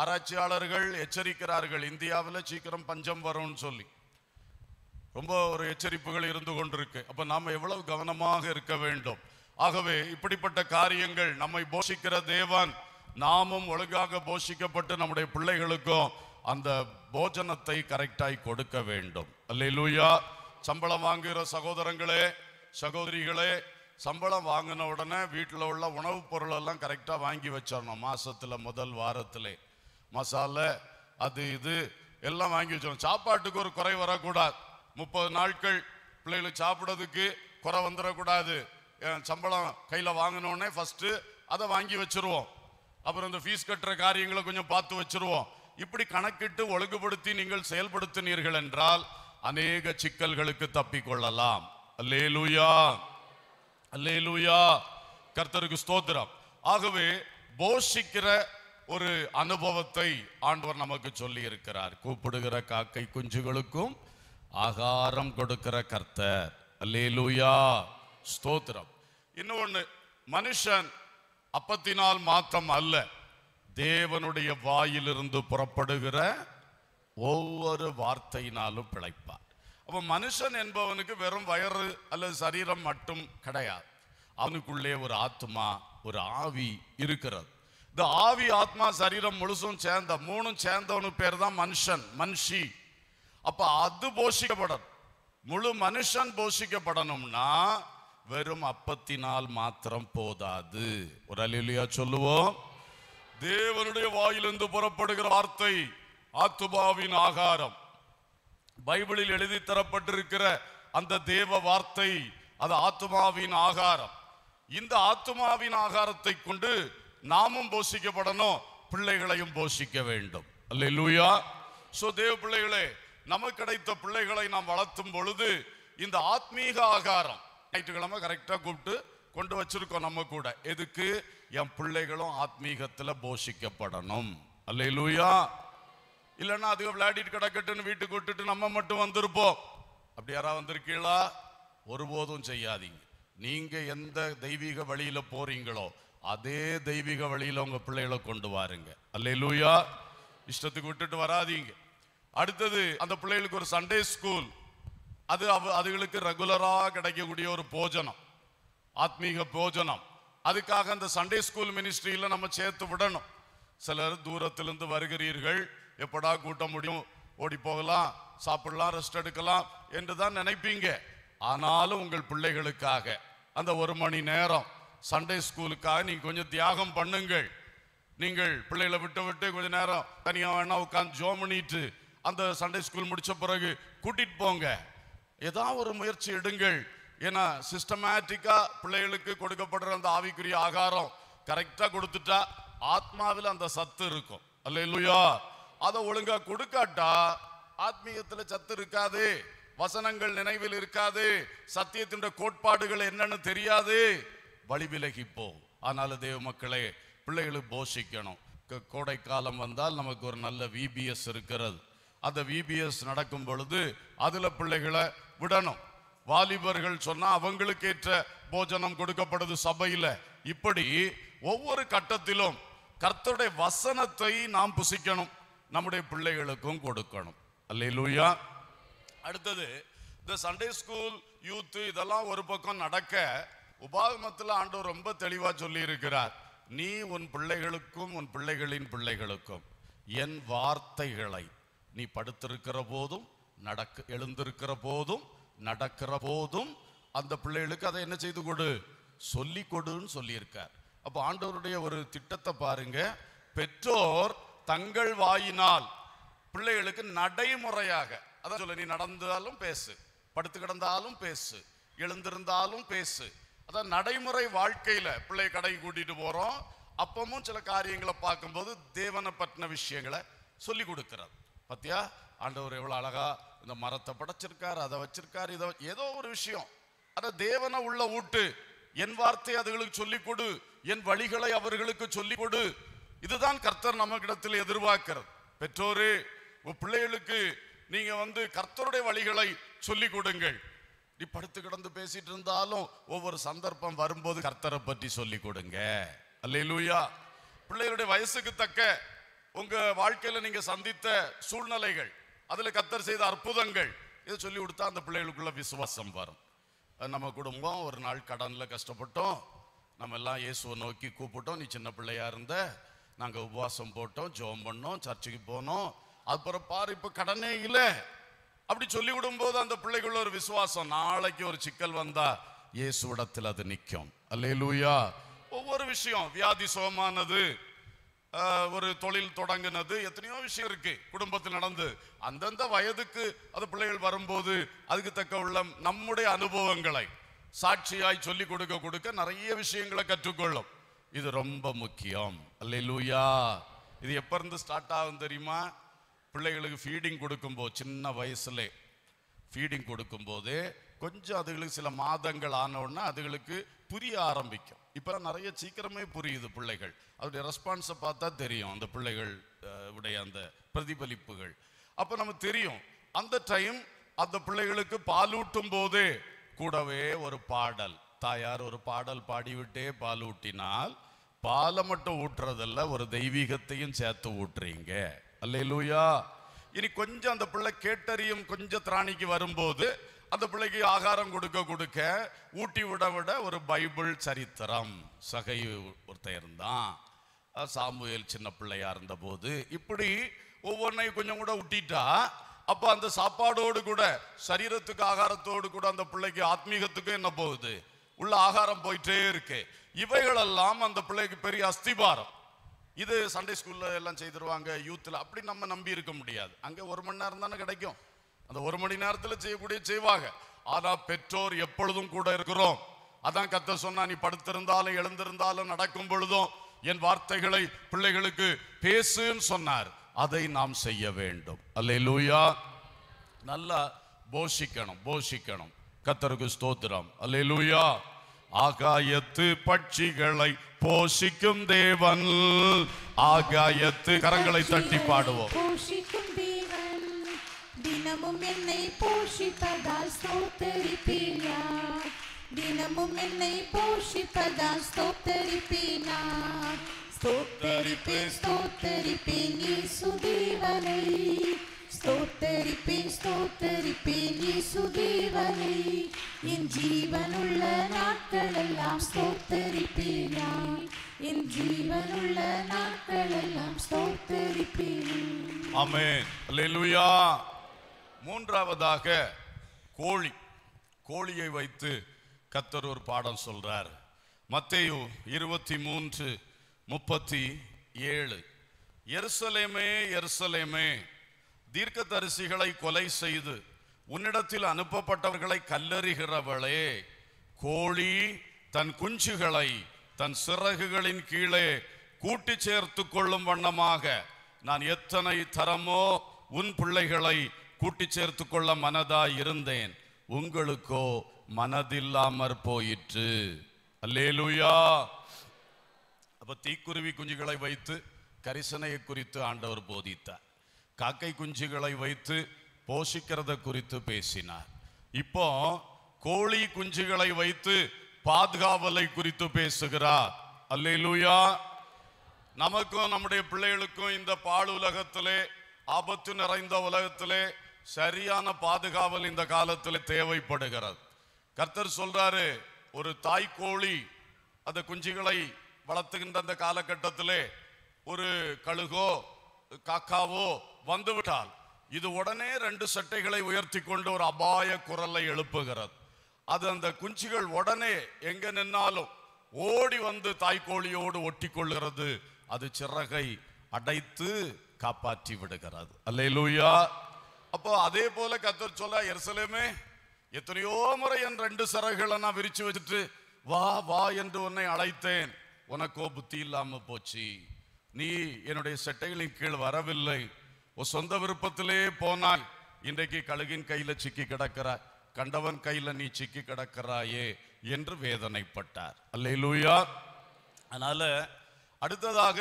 [SPEAKER 1] ஆராய்ச்சியாளர்கள் எச்சரிக்கிறார்கள் இந்தியாவில் சீக்கிரம் பஞ்சம் வரும்னு சொல்லி ரொம்ப ஒரு எச்சரிப்புகள் இருந்து கொண்டிருக்கு அப்போ நாம் எவ்வளவு கவனமாக இருக்க வேண்டும் ஆகவே இப்படிப்பட்ட காரியங்கள் நம்மை போஷிக்கிற தேவன் நாமும் ஒழுங்காக போஷிக்கப்பட்டு நம்முடைய பிள்ளைகளுக்கும் அந்த போஜனத்தை கரெக்டாய் கொடுக்க வேண்டும் அல்லா சம்பளம் வாங்குகிற சகோதரங்களே சகோதரிகளே சம்பளம் வாங்கின உடனே வீட்டில் உள்ள உணவுப் பொருளெல்லாம் கரெக்டாக வாங்கி வச்சிடணும் மாசத்துல முதல் வாரத்தில் மசாலா அது இது எல்லாம் வாங்கி வச்சிடணும் சாப்பாட்டுக்கு ஒரு குறை வரக்கூடாது முப்பது நாட்கள் பிள்ளைகளுக்கு சாப்பிட்றதுக்கு குறை வந்துடக்கூடாது சம்பளம் கையில் வாங்கினோடனே ஃபஸ்ட்டு அதை வாங்கி வச்சுருவோம் அப்புறம் இந்த ஃபீஸ் கட்டுற காரியங்களை கொஞ்சம் பார்த்து வச்சுருவோம் இப்படி கணக்கிட்டு ஒழுங்குபடுத்தி நீங்கள் செயல்படுத்தினீர்கள் என்றால் அநேக சிக்கல்களுக்கு தப்பிக்கொள்ளலாம் அல்லேலூயா அல்லேலூயா கர்த்தருக்கு ஸ்தோத்திரம் ஆகவே போஷிக்கிற ஒரு அனுபவத்தை ஆண்டவர் நமக்கு சொல்லி இருக்கிறார் கூப்பிடுகிற காக்கை குஞ்சுகளுக்கும் ஆகாரம் கொடுக்கிற கர்த்தர் அல்லேலூயா ஸ்தோத்திரம் இன்னொன்று மனுஷன் அப்பத்தினால் மாத்தம் அல்ல தேவனுடைய வாயிலிருந்து புறப்படுகிற ஒவ்வொரு வார்த்தையினாலும் பிழைப்பார் அப்போ மனுஷன் என்பவனுக்கு வெறும் வயறு அல்லது சரீரம் மட்டும் கிடையாது அவனுக்குள்ளே ஒரு ஆத்மா ஒரு ஆவி இருக்கிறது இந்த ஆவி ஆத்மா சரீரம் முழுசும் சேர்ந்த மூணும் சேர்ந்தவனு பேர் தான் மனுஷன் மனுஷி அப்போ அது போஷிக்கப்படணும் முழு மனுஷன் போஷிக்கப்படணும்னா வெறும் அப்பத்தினால் மாத்திரம் போதாது ஒரு அலுவலியா சொல்லுவோம் தேவனுடைய வாயிலிருந்து புறப்படுகிற வார்த்தை ஆத்துமாவின் ஆகாரம் பைபிளில் எழுதி தரப்பட்டிருக்கிற அந்த தேவ வார்த்தை அது ஆத்துமாவின் ஆகாரம் இந்த ஆத்துமாவின் ஆகாரத்தை கொண்டு நாமும் போஷிக்கப்படணும் பிள்ளைகளையும் போஷிக்க வேண்டும் அல்ல லூயா சோ தேவ பிள்ளைகளே நமக்கு கிடைத்த பிள்ளைகளை நாம் வளர்த்தும் பொழுது இந்த ஆத்மீக ஆகாரம் ஞாயிற்றுக்கிழமை கரெக்டாக கூப்பிட்டு கொண்டு வச்சிருக்கோம் நம்ம கூட எதுக்கு என் பிள்ளைகளும் ஆத்மீகத்தில் போஷிக்கப்படணும் அல்ல இல்லையா இல்லைன்னா அதுக்கு விளையாடிட்டு கிடக்கட்டுன்னு வீட்டுக்கு விட்டுட்டு நம்ம மட்டும் வந்திருப்போம் அப்படி யாராவது வந்திருக்கீங்களா ஒருபோதும் செய்யாதீங்க நீங்கள் எந்த தெய்வீக வழியில் போறீங்களோ அதே தெய்வீக வழியில் உங்கள் பிள்ளைகளை கொண்டு வாருங்க அல்ல இல்லையா இஷ்டத்துக்கு விட்டுட்டு வராதிங்க அடுத்தது அந்த பிள்ளைகளுக்கு ஒரு சண்டே ஸ்கூல் அது அவ அதுகளுக்கு ரெகுலராக கிடைக்கக்கூடிய ஒரு போஜனம் ஆத்மீக போஜனம் அதுக்காக அந்த சண்டே ஸ்கூல் மினிஸ்ட்ரியில் நம்ம சேர்த்து விடணும் சிலர் தூரத்திலிருந்து வருகிறீர்கள் எப்படா கூட்ட முடியும் ஓடி போகலாம் சாப்பிடலாம் ரெஸ்ட் எடுக்கலாம் என்று தான் நினைப்பீங்க ஆனாலும் உங்கள் பிள்ளைகளுக்காக அந்த ஒரு மணி நேரம் சண்டே ஸ்கூலுக்காக நீங்கள் கொஞ்சம் தியாகம் பண்ணுங்கள் நீங்கள் பிள்ளைகளை விட்டு விட்டு கொஞ்ச நேரம் தனியாக வேணா உட்காந்து ஜோ பண்ணிட்டு அந்த சண்டே ஸ்கூல் முடித்த பிறகு கூட்டிகிட்டு போங்க ஏதாவது ஒரு முயற்சி எடுங்கள் ஏன்னா சிஸ்டமேட்டிக்காக பிள்ளைகளுக்கு கொடுக்கப்படுற அந்த ஆவிக்குரிய ஆகாரம் கரெக்டாக கொடுத்துட்டா ஆத்மாவில் அந்த சத்து இருக்கும் அல்ல இல்லையா அதை ஒழுங்காக கொடுக்காட்டா ஆத்மீயத்தில் சத்து இருக்காது வசனங்கள் நினைவில் இருக்காது சத்தியத்தின் கோட்பாடுகள் என்னன்னு தெரியாது வழி விலகிப்போம் அதனால தேவ மக்களே பிள்ளைகளுக்கு போஷிக்கணும் கோடை காலம் வந்தால் நமக்கு ஒரு நல்ல விபிஎஸ் இருக்கிறது அந்த விபிஎஸ் நடக்கும் பொழுது அதில் பிள்ளைகளை விடணும் வாலிபர்கள் சொன்னால் அவங்களுக்கு ஏற்ற போஜனம் கொடுக்கப்படுது சபையில் இப்படி ஒவ்வொரு கட்டத்திலும் கர்த்தருடைய வசனத்தை நாம் புசிக்கணும் நம்முடைய பிள்ளைகளுக்கும் கொடுக்கணும் அல்லையிலூயா அடுத்தது இந்த சண்டே ஸ்கூல் யூத்து இதெல்லாம் ஒரு பக்கம் நடக்க உபாகமத்தில் ஆண்டவர் ரொம்ப தெளிவாக சொல்லியிருக்கிறார் நீ உன் பிள்ளைகளுக்கும் உன் பிள்ளைகளின் பிள்ளைகளுக்கும் என் வார்த்தைகளை நீ படுத்திருக்கிற போதும் நடக்க எழுந்திருக்கிற போதும் நடக்கிற போதும் அந்த பிள்ளைகளுக்கு அதை என்ன செய்து கொடு சொல்லி கொடுன்னு சொல்லியிருக்கார் அப்போ ஆண்டவருடைய ஒரு திட்டத்தை பாருங்க பெற்றோர் தங்கள் வாயினால் பிள்ளைகளுக்கு நடைமுறையாக அதான் சொல்ல நீ நடந்தாலும் பேசு படுத்து கிடந்தாலும் பேசு எழுந்திருந்தாலும் பேசு அதான் நடைமுறை வாழ்க்கையில பிள்ளை கடை கூட்டிட்டு போறோம் அப்பமும் சில காரியங்களை பார்க்கும்போது தேவனை பற்றின விஷயங்களை சொல்லி கொடுக்கிறார் பத்தியா ஆண்டவர் எவ்வளோ அழகா இந்த மரத்தை படைச்சிருக்கார் அதை வச்சிருக்கார் இதை ஏதோ ஒரு விஷயம் அதை தேவனை உள்ள ஊட்டு என் வார்த்தை அதுகளுக்கு சொல்லிக் கொடு என் வழிகளை அவர்களுக்கு சொல்லிக் கொடு இதுதான் கர்த்தர் நமக்கிடத்தில் எதிர்பார்க்கிறது பெற்றோரு உங்க பிள்ளைகளுக்கு நீங்க வந்து கர்த்தருடைய வழிகளை சொல்லிக் கொடுங்கள் நீ படுத்து கிடந்து பேசிட்டு இருந்தாலும் ஒவ்வொரு சந்தர்ப்பம் வரும்போது கர்த்தரை பற்றி சொல்லி கொடுங்க அல்லையிலூயா பிள்ளைகளுடைய வயசுக்கு தக்க உங்க வாழ்க்கையில நீங்க சந்தித்த சூழ்நிலைகள் அதில் கத்தர் செய்த அற்புதங்கள் இதை சொல்லி கொடுத்தா அந்த பிள்ளைகளுக்குள்ள விசுவாசம் வரும் நம்ம குடும்பம் ஒரு நாள் கடனில் கஷ்டப்பட்டோம் நம்ம எல்லாம் இயேசுவை நோக்கி கூப்பிட்டோம் நீ சின்ன பிள்ளையாக இருந்த நாங்கள் உபவாசம் போட்டோம் ஜோம் பண்ணோம் சர்ச்சுக்கு போனோம் அப்புறம் பாரு இப்போ கடனே இல்லை அப்படி சொல்லி விடும்போது அந்த பிள்ளைக்குள்ள ஒரு விசுவாசம் நாளைக்கு ஒரு சிக்கல் வந்தா இயேசுவிடத்தில் அது நிற்கும் அல்லே லூயா ஒவ்வொரு விஷயம் வியாதி சுகமானது ஒரு தொழில் தொடங்கினது எத்தனையோ விஷயம் இருக்கு குடும்பத்தில் நடந்து அந்தந்த வயதுக்கு அது பிள்ளைகள் வரும்போது அதுக்கு தக்க உள்ள நம்முடைய அனுபவங்களை சாட்சியாய் சொல்லி கொடுக்க கொடுக்க நிறைய விஷயங்களை கற்றுக்கொள்ளும் இது ரொம்ப முக்கியம் அல்ல லூயா இது எப்ப இருந்து ஸ்டார்ட் ஆகும் தெரியுமா பிள்ளைகளுக்கு ஃபீடிங் கொடுக்கும்போது சின்ன வயசுல ஃபீடிங் கொடுக்கும்போது கொஞ்சம் அதுகளுக்கு சில மாதங்கள் ஆனவுடனே அதுகளுக்கு புரிய ஆரம்பிக்கும் இப்போலாம் நிறைய சீக்கிரமே புரியுது பிள்ளைகள் அதோடைய ரெஸ்பான்ஸை பார்த்தா தெரியும் அந்த பிள்ளைகள் உடைய அந்த பிரதிபலிப்புகள் அப்போ நமக்கு தெரியும் அந்த டைம் அந்த பிள்ளைகளுக்கு பாலூட்டும் போது கூடவே ஒரு பாடல் தாயார் ஒரு பாடல் பாடிவிட்டே பால் ஊட்டினால் பாலை மட்டும் ஊட்டுறதில்ல ஒரு தெய்வீகத்தையும் சேர்த்து ஊட்டுறீங்க அல்ல இனி கொஞ்சம் அந்த பிள்ளை கேட்டறியும் கொஞ்சம் திராணிக்கு வரும்போது அந்த பிள்ளைக்கு ஆகாரம் கொடுக்க கொடுக்க ஊட்டி விட விட ஒரு பைபிள் சரித்திரம் சகை ஒருத்தன் இருந்தான் சாமுவேல் சின்ன பிள்ளையா இருந்தபோது இப்படி ஒவ்வொன்றையும் கொஞ்சம் கூட ஊட்டிட்டா அப்போ அந்த சாப்பாடோடு கூட சரீரத்துக்கு ஆகாரத்தோடு கூட அந்த பிள்ளைக்கு ஆத்மீகத்துக்கும் என்ன போகுது உள்ள ஆகாரம் போயிட்டே இருக்கு இவைகளெல்லாம் அந்த பிள்ளைக்கு பெரிய அஸ்திபாரம் இது சண்டே ஸ்கூல்ல எல்லாம் செய்திருவாங்க யூத்தில் அப்படி நம்ம நம்பி இருக்க முடியாது அங்கே ஒரு மணி நேரம் தானே கிடைக்கும் அந்த ஒரு மணி நேரத்தில் செய்யக்கூடிய செய்வாங்க ஆனா பெற்றோர் எப்பொழுதும் கூட இருக்கிறோம் அதான் கத்த சொன்னா நீ படுத்திருந்தாலும் எழுந்திருந்தாலும் நடக்கும் பொழுதும் என் வார்த்தைகளை பிள்ளைகளுக்கு பேசுன்னு சொன்னார் அதை நாம் செய்ய வேண்டும் அல்ல லூயா நல்லா போஷிக்கணும் போஷிக்கணும் கத்தருக்கு ஸ்தோத்திரம் அல்ல லூயா ஆகாயத்து பட்சிகளை போஷிக்கும் தேவன் ஆகாயத்து கரங்களை தட்டி பாடுவோம் ದಿನಮು ನಿನ್ನೈ ಪೋಷಿಪದ ಸ್ತೋತರಿಪೀನ ದಿನಮು ನಿನ್ನೈ ಪೋಷಿಪದ ಸ್ತೋತರಿಪೀನ ಸ್ತೋತರಿಪೆ ಸ್ತೋತರಿಪೆ ನೀ ಸುದೇವನೈ ಸ್ತೋತರಿಪೆ ಸ್ತೋತರಿಪೆ ನೀ ಸುದೇವನೈ என் ஜீவனுள்ள நாட்களெல்லாம் ஸ்தோத்தரிப்பீனா என் ஜீவனுள்ள நாட்களெல்லாம் ஸ்தோத்தரிப்பீனா அமேன் அல்லேலூயா மூன்றாவதாக கோழி கோழியை வைத்து கத்தர் ஒரு பாடம் சொல்றார் மத்தையு இருபத்தி மூன்று முப்பத்தி ஏழு எருசலேமே எருசலேமே தீர்க்கதரிசிகளை கொலை செய்து உன்னிடத்தில் அனுப்பப்பட்டவர்களை கல்லறிகிறவளே கோழி தன் குஞ்சுகளை தன் சிறகுகளின் கீழே கூட்டி சேர்த்து கொள்ளும் வண்ணமாக நான் எத்தனை தரமோ உன் பிள்ளைகளை கூட்டி சேர்த்து கொள்ள மனதா இருந்தேன் உங்களுக்கோ மனதில்லாமற் போயிற்று அல்லேலுயா அப்ப தீக்குருவி குஞ்சுகளை வைத்து கரிசனையை குறித்து ஆண்டவர் போதித்தார் காக்கை குஞ்சுகளை வைத்து போஷிக்கிறத குறித்து பேசினார் இப்போ கோழி குஞ்சுகளை வைத்து பாதுகாவலை குறித்து பேசுகிறார் அல்லேலூயா நமக்கும் நம்முடைய பிள்ளைகளுக்கும் இந்த பால் உலகத்திலே ஆபத்து நிறைந்த உலகத்திலே சரியான பாதுகாவல் இந்த காலத்தில் தேவைப்படுகிறது கர்த்தர் சொல்றாரு ஒரு கோழி அந்த குஞ்சுகளை வளர்த்துகின்ற அந்த காலகட்டத்திலே ஒரு கழுகோ காக்காவோ வந்துவிட்டால் இது உடனே ரெண்டு சட்டைகளை உயர்த்தி கொண்டு ஒரு அபாய குரலை எழுப்புகிறது அது அந்த குஞ்சுகள் உடனே எங்க நின்னாலும் ஓடி வந்து கோழியோடு ஒட்டி கொள்கிறது அது சிறகை அடைத்து காப்பாற்றி விடுகிறது அல்லையிலூயா அப்போ அதே போல கத்தர் சொல்ல எருசலேமே எத்தனையோ முறை என் ரெண்டு சிறகுகளை நான் விரிச்சு வச்சுட்டு வா வா என்று உன்னை அழைத்தேன் உனக்கோ புத்தி இல்லாம போச்சு நீ என்னுடைய செட்டைகளின் கீழ் வரவில்லை உன் சொந்த விருப்பத்திலே போனால் இன்றைக்கு கழுகின் கையில சிக்கி கிடக்கிறாய் கண்டவன் கையில நீ சிக்கி கிடக்கிறாயே என்று வேதனைப்பட்டார் அல்லே லூயா அதனால அடுத்ததாக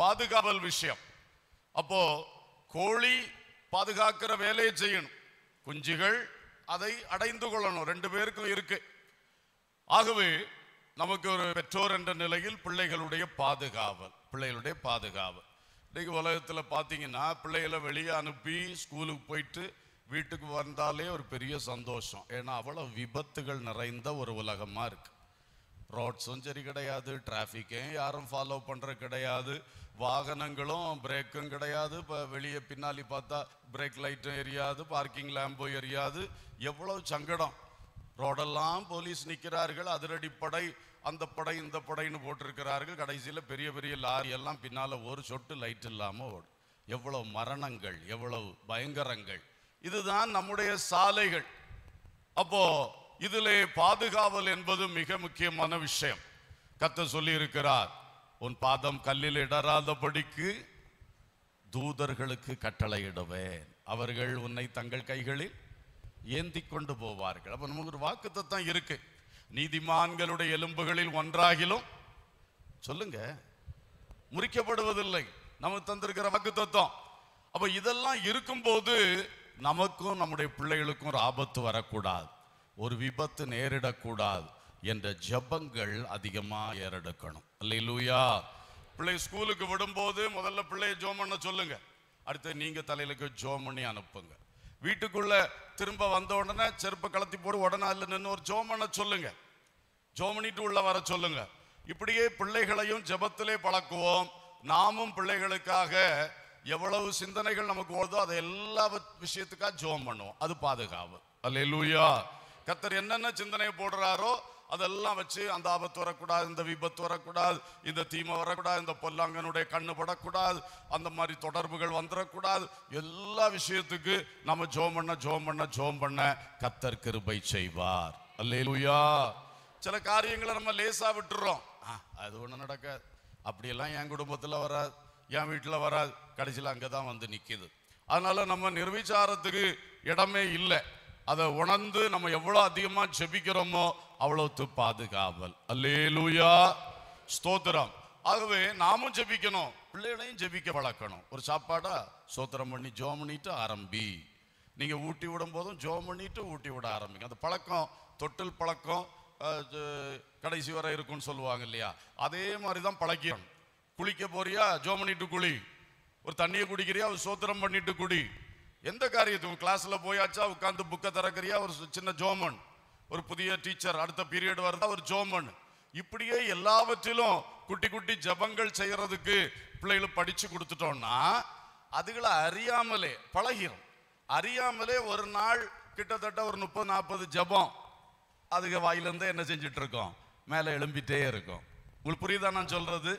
[SPEAKER 1] பாதுகாவல் விஷயம் அப்போ கோழி பாதுகாக்கிற வேலையை செய்யணும் குஞ்சுகள் அதை அடைந்து கொள்ளணும் ரெண்டு பேருக்கும் இருக்கு ஆகவே நமக்கு ஒரு பெற்றோர் என்ற நிலையில் பிள்ளைகளுடைய பாதுகாவல் பிள்ளைகளுடைய பாதுகாவல் இன்றைக்கு உலகத்தில் பார்த்தீங்கன்னா பிள்ளைகளை வெளியே அனுப்பி ஸ்கூலுக்கு போயிட்டு வீட்டுக்கு வந்தாலே ஒரு பெரிய சந்தோஷம் ஏன்னா அவ்வளோ விபத்துகள் நிறைந்த ஒரு உலகமாக இருக்குது ரோட்ஸும் சரி கிடையாது டிராஃபிக்கையும் யாரும் ஃபாலோ பண்ணுற கிடையாது வாகனங்களும் பிரேக்கும் கிடையாது இப்போ வெளியே பின்னாலி பார்த்தா பிரேக் லைட்டும் எரியாது பார்க்கிங் லேம்பும் எரியாது எவ்வளோ சங்கடம் ரோடெல்லாம் போலீஸ் நிற்கிறார்கள் அதிரடிப்படை அந்த படை இந்த படைன்னு போட்டிருக்கிறார்கள் கடைசியில் பெரிய பெரிய லாரி எல்லாம் பின்னால் ஒரு சொட்டு லைட் இல்லாமல் ஓடும் எவ்வளோ மரணங்கள் எவ்வளவு பயங்கரங்கள் இதுதான் நம்முடைய சாலைகள் அப்போது இதிலே பாதுகாவல் என்பது மிக முக்கியமான விஷயம் கத்த சொல்லி இருக்கிறார் உன் பாதம் கல்லில் இடராதபடிக்கு தூதர்களுக்கு கட்டளையிடுவேன் அவர்கள் உன்னை தங்கள் கைகளில் ஏந்தி கொண்டு போவார்கள் அப்போ நமக்கு ஒரு வாக்குத்தான் இருக்கு நீதிமான்களுடைய எலும்புகளில் ஒன்றாகிலும் சொல்லுங்க முறிக்கப்படுவதில்லை நமக்கு தந்திருக்கிற வாக்கு தத்துவம் அப்போ இதெல்லாம் இருக்கும்போது நமக்கும் நம்முடைய பிள்ளைகளுக்கும் ஒரு ஆபத்து வரக்கூடாது ஒரு விபத்து நேரிடக்கூடாது என்ற ஜபங்கள் அதிகமாக ஏறெடுக்கணும் இல்லை லூயா பிள்ளை ஸ்கூலுக்கு விடும்போது முதல்ல பிள்ளைய ஜோம் பண்ண சொல்லுங்க அடுத்து நீங்க தலையிலுக்கு ஜோம் பண்ணி அனுப்புங்க வீட்டுக்குள்ள திரும்ப வந்த உடனே செருப்பு கலத்தி போட்டு உடனே அதில் நின்று ஒரு ஜோம் பண்ண சொல்லுங்க ஜோம் பண்ணிட்டு உள்ள வர சொல்லுங்க இப்படியே பிள்ளைகளையும் ஜபத்திலே பழக்குவோம் நாமும் பிள்ளைகளுக்காக எவ்வளவு சிந்தனைகள் நமக்கு ஓடுதோ அதை எல்லா விஷயத்துக்காக ஜோம் பண்ணுவோம் அது பாதுகாப்பு அல்ல லூயா கத்தர் என்னென்ன சிந்தனையை போடுறாரோ அதெல்லாம் வச்சு அந்த ஆபத்து வரக்கூடாது இந்த விபத்து வரக்கூடாது இந்த தீமை வரக்கூடாது இந்த பொல்லாங்கனுடைய கண்ணு படக்கூடாது அந்த மாதிரி தொடர்புகள் வந்துடக்கூடாது எல்லா விஷயத்துக்கு நம்ம ஜோம் பண்ண ஜோம் பண்ண ஜோம் பண்ண கத்தர் கிருபை செய்வார் அல்லையா சில காரியங்களை நம்ம லேசாக விட்டுறோம் அது ஒன்றும் நடக்காது அப்படியெல்லாம் என் குடும்பத்தில் வராது என் வீட்டில் வராது கடைசியில் அங்கே தான் வந்து நிற்கிது அதனால நம்ம நிர்விச்சாரத்துக்கு இடமே இல்லை அதை உணர்ந்து நம்ம எவ்வளோ அதிகமாக ஜெபிக்கிறோமோ அவ்வளோத்து பாதுகாவல் அல்லேலூயா ஸ்தோத்திரம் ஆகவே நாமும் ஜெபிக்கணும் பிள்ளைகளையும் ஜெபிக்க வளர்க்கணும் ஒரு சாப்பாடா சோத்திரம் பண்ணி ஜோம் பண்ணிட்டு ஆரம்பி நீங்கள் ஊட்டி விடும் போதும் ஜோம் பண்ணிட்டு ஊட்டி விட ஆரம்பிங்க அந்த பழக்கம் தொட்டில் பழக்கம் கடைசி வரை இருக்கும்னு சொல்லுவாங்க இல்லையா அதே மாதிரி தான் பழக்கியம் குளிக்க போறியா ஜோம் பண்ணிட்டு குளி ஒரு தண்ணியை குடிக்கிறியா சோத்திரம் பண்ணிட்டு குடி எந்த காரியத்துக்கும் கிளாஸ்ல போயாச்சா உட்காந்து புக்கை திறக்கிறியா ஒரு சின்ன ஜோமன் ஒரு புதிய டீச்சர் அடுத்த பீரியட் வருதா ஒரு ஜோமன் இப்படியே எல்லாவற்றிலும் குட்டி குட்டி ஜபங்கள் செய்யறதுக்கு பிள்ளைகளும் படிச்சு கொடுத்துட்டோம்னா அதுகளை அறியாமலே பழகிரும் அறியாமலே ஒரு நாள் கிட்டத்தட்ட ஒரு முப்பது நாற்பது ஜபம் அதுக்கு வாயிலிருந்து என்ன செஞ்சிட்டு இருக்கோம் மேலே எழும்பிட்டே இருக்கும் உங்களுக்கு புரியுதா நான் சொல்றது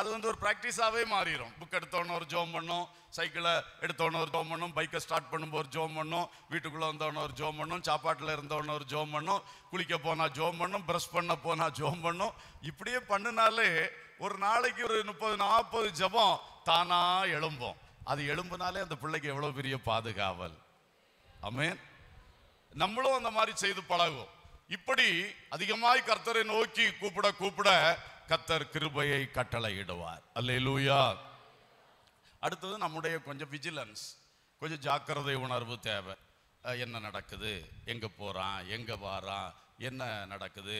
[SPEAKER 1] அது வந்து ஒரு ப்ராக்டிஸாகவே மாறிடும் புக் எடுத்தோன்னு ஒரு ஜோம் பண்ணும் சைக்கிளை எடுத்தோன்னு ஒரு ஜோம் பண்ணும் பைக்கை ஸ்டார்ட் பண்ணும்போது ஒரு ஜோம் பண்ணும் வீட்டுக்குள்ளே வந்தோன்னு ஒரு ஜோம் பண்ணும் சாப்பாட்டில் இருந்தோன்னு ஒரு ஜோம் பண்ணும் குளிக்க போனால் ஜோம் பண்ணும் ப்ரஷ் பண்ண போனால் ஜோம் பண்ணும் இப்படியே பண்ணினாலே ஒரு நாளைக்கு ஒரு முப்பது நாற்பது ஜபம் தானாக எழும்போம் அது எழும்புனாலே அந்த பிள்ளைக்கு எவ்வளோ பெரிய பாதுகாவல் அமேன் நம்மளும் அந்த மாதிரி செய்து பழகும் இப்படி அதிகமாய் கர்த்தரை நோக்கி கூப்பிட கூப்பிட கத்தர் கிருபையை கட்டளையிடுவார் அல்லே லூயா அடுத்தது நம்முடைய கொஞ்சம் விஜிலன்ஸ் கொஞ்சம் ஜாக்கிரதை உணர்வு தேவை என்ன நடக்குது எங்கே போகிறான் எங்கே வாரான் என்ன நடக்குது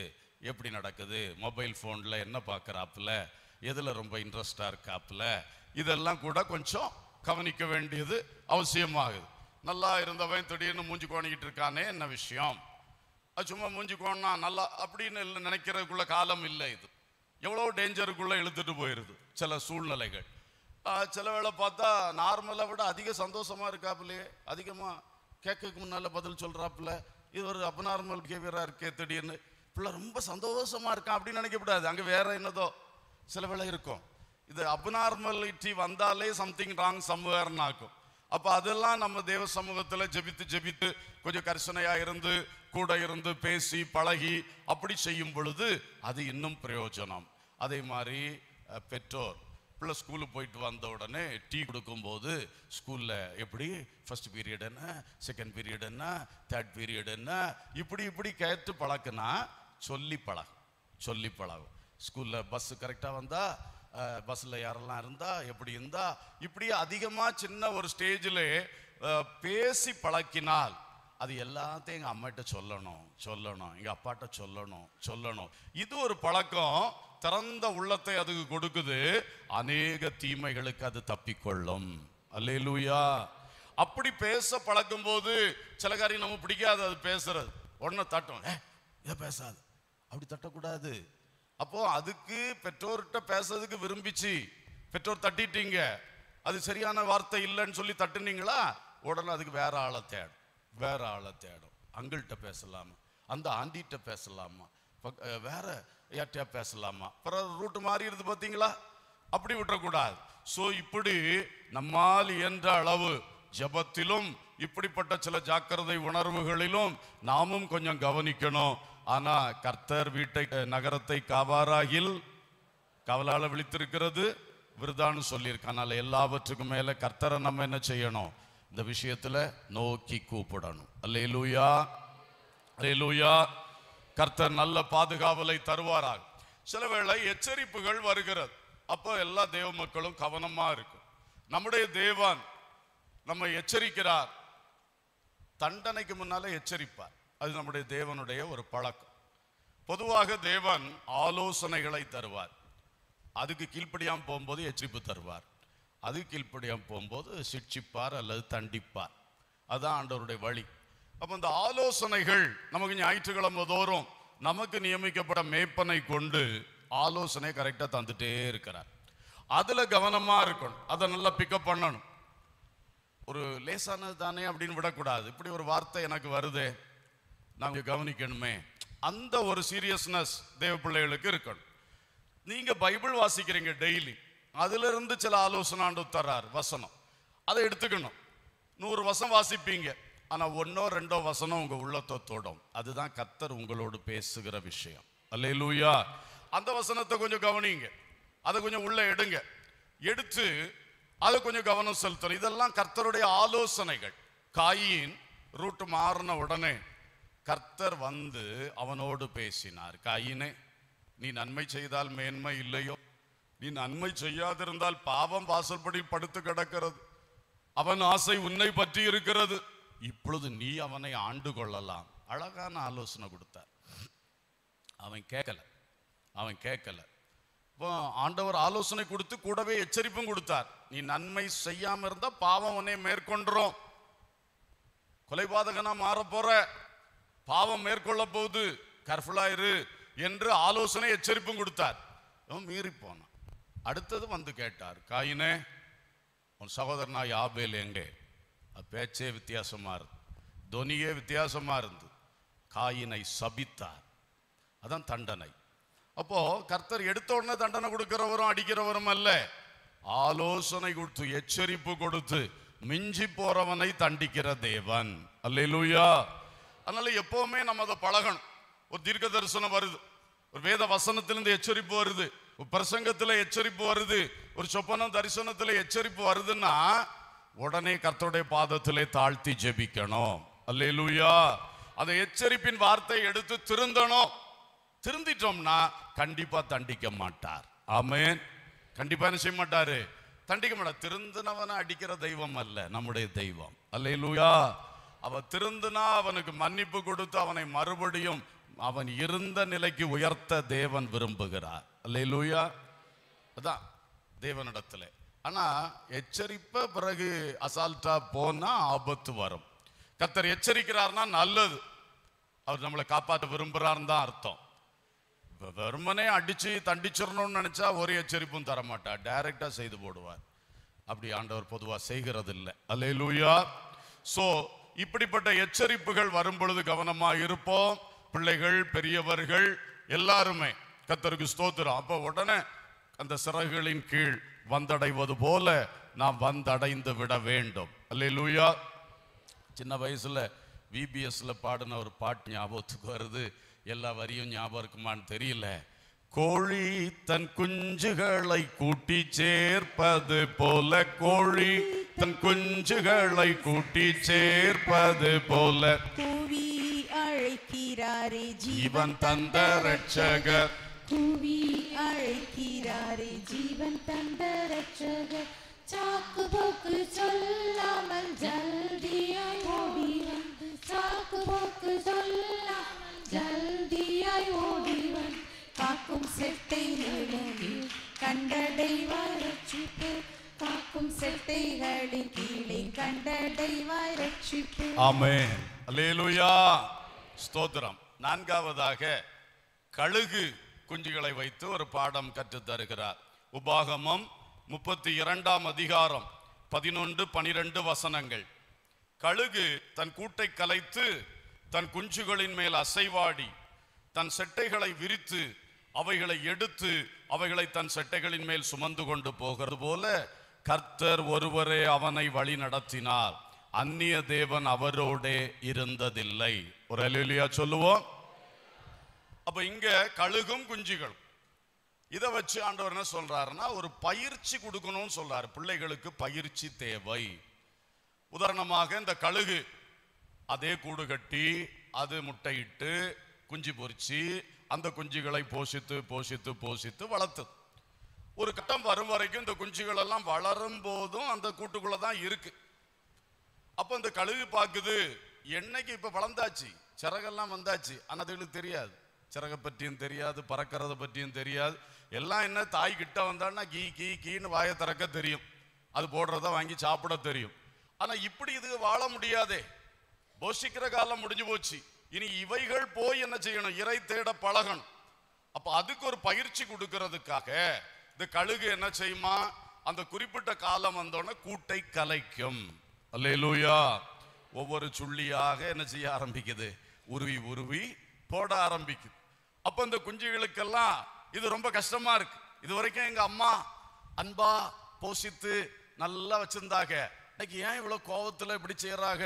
[SPEAKER 1] எப்படி நடக்குது மொபைல் ஃபோனில் என்ன பார்க்குறாப்புல எதில் ரொம்ப இன்ட்ரெஸ்டாக இருக்காப்புல இதெல்லாம் கூட கொஞ்சம் கவனிக்க வேண்டியது அவசியமாகுது நல்லா இருந்தவன் திடீர்னு மூஞ்சி கோணிக்கிட்டு இருக்கானே என்ன விஷயம் சும்மா மூஞ்சி கோணா நல்லா அப்படின்னு நினைக்கிறதுக்குள்ள காலம் இல்லை இது எவ்வளோ டேஞ்சருக்குள்ளே இழுத்துட்டு போயிடுது சில சூழ்நிலைகள் சில வேளை பார்த்தா நார்மலை விட அதிக சந்தோஷமாக இருக்காப்புலே அதிகமாக கேட்கக்கு முன்னால் பதில் சொல்கிறாப்புல இது ஒரு அப்நார்மல் பிஹேவியராக இருக்கே திடீர்னு பிள்ளை ரொம்ப சந்தோஷமாக இருக்கான் அப்படின்னு நினைக்கக்கூடாது அங்கே வேற என்னதோ சில வேளை இருக்கும் இது அப்நார்மலிட்டி வந்தாலே சம்திங் ராங் சம்வேர்னு அப்போ அதெல்லாம் நம்ம தேவ சமூகத்தில் ஜெபித்து ஜெபித்து கொஞ்சம் கரிசனையாக இருந்து கூட இருந்து பேசி பழகி அப்படி செய்யும் பொழுது அது இன்னும் பிரயோஜனம் அதே மாதிரி பெற்றோர் பிள்ளை ஸ்கூலுக்கு போயிட்டு வந்த உடனே டீ கொடுக்கும்போது ஸ்கூலில் எப்படி ஃபஸ்ட் பீரியட் என்ன செகண்ட் பீரியட் என்ன தேர்ட் பீரியட் என்ன இப்படி இப்படி கேட்டு பழக்குனா சொல்லி பழகும் சொல்லி பழகும் ஸ்கூலில் பஸ்ஸு கரெக்டாக வந்தால் பஸ்ஸில் யாரெல்லாம் இருந்தால் எப்படி இருந்தால் இப்படி அதிகமாக சின்ன ஒரு ஸ்டேஜில் பேசி பழக்கினால் அது எல்லாத்தையும் எங்கள் அம்மாட்ட சொல்லணும் சொல்லணும் எங்கள் அப்பாட்ட சொல்லணும் சொல்லணும் இது ஒரு பழக்கம் திறந்த உள்ளத்தை அதுக்கு கொடுக்குது அநேக தீமைகளுக்கு அது தப்பிக்கொள்ளும் அல்லே லூயா அப்படி பேச பழக்கும் போது சில காரியம் நம்ம பிடிக்காது அது பேசுறது உடனே தட்டும் இதை பேசாது அப்படி தட்டக்கூடாது அப்போ அதுக்கு பெற்றோர்கிட்ட பேசுறதுக்கு விரும்பிச்சு பெற்றோர் தட்டிட்டீங்க அது சரியான வார்த்தை இல்லைன்னு சொல்லி தட்டுனீங்களா உடனே அதுக்கு வேற ஆளை தேடும் வேற ஆளை தேடும் அங்கிள்கிட்ட பேசலாமா அந்த ஆண்டிகிட்ட பேசலாமா வேற யார்கிட்டயா பேசலாமா பிறகு ரூட்டு மாறிடுது பார்த்தீங்களா அப்படி விட்டுறக்கூடாது ஸோ இப்படி நம்மால் என்ற அளவு ஜபத்திலும் இப்படிப்பட்ட சில ஜாக்கிரதை உணர்வுகளிலும் நாமும் கொஞ்சம் கவனிக்கணும் ஆனால் கர்த்தர் வீட்டை நகரத்தை காவாராகில் கவலால் விழித்திருக்கிறது விருதான்னு சொல்லியிருக்கேன் அதனால் எல்லாவற்றுக்கும் மேலே கர்த்தரை நம்ம என்ன செய்யணும் இந்த விஷயத்தில் நோக்கி கூப்பிடணும் அல்லே லூயா அல்லே லூயா கர்த்தர் நல்ல பாதுகாவலை தருவாராக சில வேளை எச்சரிப்புகள் வருகிறது அப்போ எல்லா தேவ மக்களும் கவனமாக இருக்கும் நம்முடைய தேவான் நம்ம எச்சரிக்கிறார் தண்டனைக்கு முன்னாலே எச்சரிப்பார் அது நம்முடைய தேவனுடைய ஒரு பழக்கம் பொதுவாக தேவன் ஆலோசனைகளை தருவார் அதுக்கு கீழ்ப்படியாமல் போகும்போது எச்சரிப்பு தருவார் அது கீழ்ப்படியாமல் போகும்போது சிட்சிப்பார் அல்லது தண்டிப்பார் அதுதான் ஆண்டவருடைய வழி அப்போ இந்த ஆலோசனைகள் நமக்கு ஞாயிற்றுக்கிழமை தோறும் நமக்கு நியமிக்கப்பட்ட மேப்பனை கொண்டு ஆலோசனை கரெக்டாக தந்துட்டே இருக்கிறார் அதில் கவனமாக இருக்கணும் அதை நல்லா பிக்கப் பண்ணணும் ஒரு லேசானது தானே அப்படின்னு விடக்கூடாது இப்படி ஒரு வார்த்தை எனக்கு வருது நாங்கள் கவனிக்கணுமே அந்த ஒரு சீரியஸ்னஸ் தேவ பிள்ளைகளுக்கு இருக்கணும் நீங்கள் பைபிள் வாசிக்கிறீங்க டெய்லி அதிலிருந்து சில ஆலோசனை ஆண்டு தர்றார் வசனம் அதை எடுத்துக்கணும் நூறு வசம் வாசிப்பீங்க ஆனால் ஒன்றோ ரெண்டோ வசனம் உங்கள் உள்ளத்தை தொடும் அதுதான் கத்தர் உங்களோடு பேசுகிற விஷயம் அல்ல லூயா அந்த வசனத்தை கொஞ்சம் கவனிங்க அதை கொஞ்சம் உள்ளே எடுங்க எடுத்து அதை கொஞ்சம் கவனம் செலுத்தணும் இதெல்லாம் கர்த்தருடைய ஆலோசனைகள் காயின் ரூட் மாறின உடனே கர்த்தர் வந்து அவனோடு பேசினார் காயினே நீ நன்மை செய்தால் மேன்மை இல்லையோ நீ நன்மை செய்யாதிருந்தால் பாவம் வாசல்படி படுத்து கிடக்கிறது அவன் ஆசை உன்னை பற்றி இருக்கிறது இப்பொழுது நீ அவனை ஆண்டு கொள்ளலாம் அழகான ஆலோசனை கொடுத்தார் அவன் கேட்கல அவன் கேட்கல இப்போ ஆண்டவர் ஆலோசனை கொடுத்து கூடவே எச்சரிப்பும் கொடுத்தார் நீ நன்மை செய்யாம இருந்தா பாவம் உன்னை மேற்கொண்டுரும் கொலைபாதகனா மாற போற பாவம் மேற்கொள்ள போகுது கர்ஃபுல்லாயிரு என்று ஆலோசனை எச்சரிப்பும் கொடுத்தார் மீறி போனான் அடுத்தது வந்து கேட்டார் காயினே உன் சகோதரனா யாபேல் எங்கே பேச்சே வித்தியாசமாக இருந்தது துனியே வித்தியாசமாக இருந்தது காயினை சபித்தார் அதான் தண்டனை அப்போது கர்த்தர் எடுத்த உடனே தண்டனை கொடுக்கிறவரும் அடிக்கிறவரும் அல்ல ஆலோசனை கொடுத்து எச்சரிப்பு கொடுத்து மிஞ்சி போறவனை தண்டிக்கிற தேவன் அல்லையிலூயா அதனால எப்பவுமே நம்ம அதை பழகணும் ஒரு தீர்க்க தரிசனம் வருது ஒரு வேத வசனத்திலிருந்து எச்சரிப்பு வருது ஒரு பிரசங்கத்தில் எச்சரிப்பு வருது ஒரு சொப்பனம் தரிசனத்தில் எச்சரிப்பு வருதுன்னா உடனே கர்த்தருடைய பாதத்திலே தாழ்த்தி ஜெபிக்கணும் அல்லேலூயா அந்த எச்சரிப்பின் வார்த்தை எடுத்து திருந்தணும் திருந்திட்டோம்னா கண்டிப்பா தண்டிக்க மாட்டார் ஆமேன் கண்டிப்பா என்ன செய்ய மாட்டாரு தண்டிக்க மாட்டார் திருந்தினவனை அடிக்கிற தெய்வம் அல்ல நம்முடைய தெய்வம் அல்லேலூயா அவ திருந்தினா அவனுக்கு மன்னிப்பு கொடுத்து அவனை மறுபடியும் அவன் இருந்த நிலைக்கு உயர்த்த தேவன் விரும்புகிறார் அல்லேலூயா லூயா அதான் தேவனிடத்தில் ஆனால் எச்சரிப்பை பிறகு அசால்ட்டாக போனால் ஆபத்து வரும் கத்தர் எச்சரிக்கிறார்னா நல்லது அவர் நம்மளை காப்பாற்ற விரும்புறாருன்னு தான் அர்த்தம் இப்போ வெறுமனே அடித்து தண்டிச்சிடணும்னு நினச்சா ஒரு எச்சரிப்பும் தரமாட்டார் டைரெக்டாக செய்து போடுவார் அப்படி ஆண்டவர் பொதுவாக செய்கிறது இல்லை அல்லே லூயா ஸோ இப்படிப்பட்ட எச்சரிப்புகள் வரும் பொழுது கவனமாக இருப்போம் பிள்ளைகள் பெரியவர்கள் எல்லாருமே கத்தருக்கு ஸ்தோத்திரம் அப்போ உடனே அந்த சிறகுகளின் கீழ் வந்தடைவது போல நாம் வந்தடைந்து விட வேண்டும் அல்ல லூயா சின்ன வயசுல விபிஎஸ்ல பாடின ஒரு பாட்டு ஞாபகத்துக்கு வருது எல்லா வரியும் ஞாபகம் இருக்குமான்னு தெரியல கோழி தன் குஞ்சுகளை கூட்டி சேர்ப்பது போல கோழி தன் குஞ்சுகளை கூட்டி சேர்ப்பது போல கூவி அழைக்கிறாரே ஜீவன் தந்த ரட்சகர் புவி அழைக்கிறாரே ஜீவன் தந்த ரட்சகர் சாக்கு போக்கு சொல்லாமல் ஜல்தியாய் ஓடி வந்து சாக்கு போக்கு சொல்லாமல் ஜல்தியாய் ஓடி வந்து காக்கும் செட்டை உலகில் கண்டடைவாய் ரட்சிப்பு காக்கும் செட்டைகளின் கீழே கண்டடைவாய் ரட்சிப்பு ஆமே அலேலுயா ஸ்தோத்திரம் நான்காவதாக கழுகு குஞ்சுகளை வைத்து ஒரு பாடம் கற்றுத்தருகிறார் உபாகமம் முப்பத்தி இரண்டாம் அதிகாரம் பதினொன்று பனிரெண்டு வசனங்கள் கழுகு தன் கூட்டை கலைத்து தன் குஞ்சுகளின் மேல் அசைவாடி தன் செட்டைகளை விரித்து அவைகளை எடுத்து அவைகளை தன் செட்டைகளின் மேல் சுமந்து கொண்டு போகிறது போல கர்த்தர் ஒருவரே அவனை வழி நடத்தினார் அந்நிய தேவன் அவரோடே இருந்ததில்லை ஒரு அலுவலியா சொல்லுவோம் அப்போ இங்கே கழுகும் குஞ்சுகளும் இதை வச்சு ஆண்டவர் என்ன சொல்றாருன்னா ஒரு பயிற்சி கொடுக்கணும்னு சொல்றாரு பிள்ளைகளுக்கு பயிற்சி தேவை உதாரணமாக இந்த கழுகு அதே கூடு கட்டி அது முட்டையிட்டு குஞ்சு பொறிச்சு அந்த குஞ்சுகளை போஷித்து போஷித்து போஷித்து வளர்த்து ஒரு கட்டம் வரும் வரைக்கும் இந்த குஞ்சுகள் எல்லாம் வளரும் போதும் அந்த கூட்டுக்குள்ள தான் இருக்கு அப்போ இந்த கழுகு பார்க்குது என்னைக்கு இப்போ வளர்ந்தாச்சு சிறகெல்லாம் வந்தாச்சு ஆனால் அதுகளுக்கு தெரியாது சிறகை பற்றியும் தெரியாது பறக்கிறத பற்றியும் தெரியாது எல்லாம் என்ன தாய் கிட்ட வந்தான்னா கீ கீ கீன்னு வாயை திறக்க தெரியும் அது போடுறத வாங்கி சாப்பிட தெரியும் ஆனால் இப்படி இது வாழ முடியாதே போஷிக்கிற காலம் முடிஞ்சு போச்சு இனி இவைகள் போய் என்ன செய்யணும் இறை தேட பழகணும் அப்போ அதுக்கு ஒரு பயிற்சி கொடுக்கறதுக்காக இந்த கழுகு என்ன செய்யுமா அந்த குறிப்பிட்ட காலம் வந்தோடனே கூட்டை கலைக்கும் அல்லையிலூயா ஒவ்வொரு சுள்ளியாக என்ன செய்ய ஆரம்பிக்குது உருவி உருவி போட ஆரம்பிக்குது அப்போ இந்த குஞ்சுகளுக்கெல்லாம் இது ரொம்ப கஷ்டமா இருக்கு இது வரைக்கும் எங்க அம்மா அன்பா போஷித்து நல்லா வச்சிருந்தாங்க இன்னைக்கு ஏன் இவ்வளோ கோபத்துல இப்படி செய்யறாங்க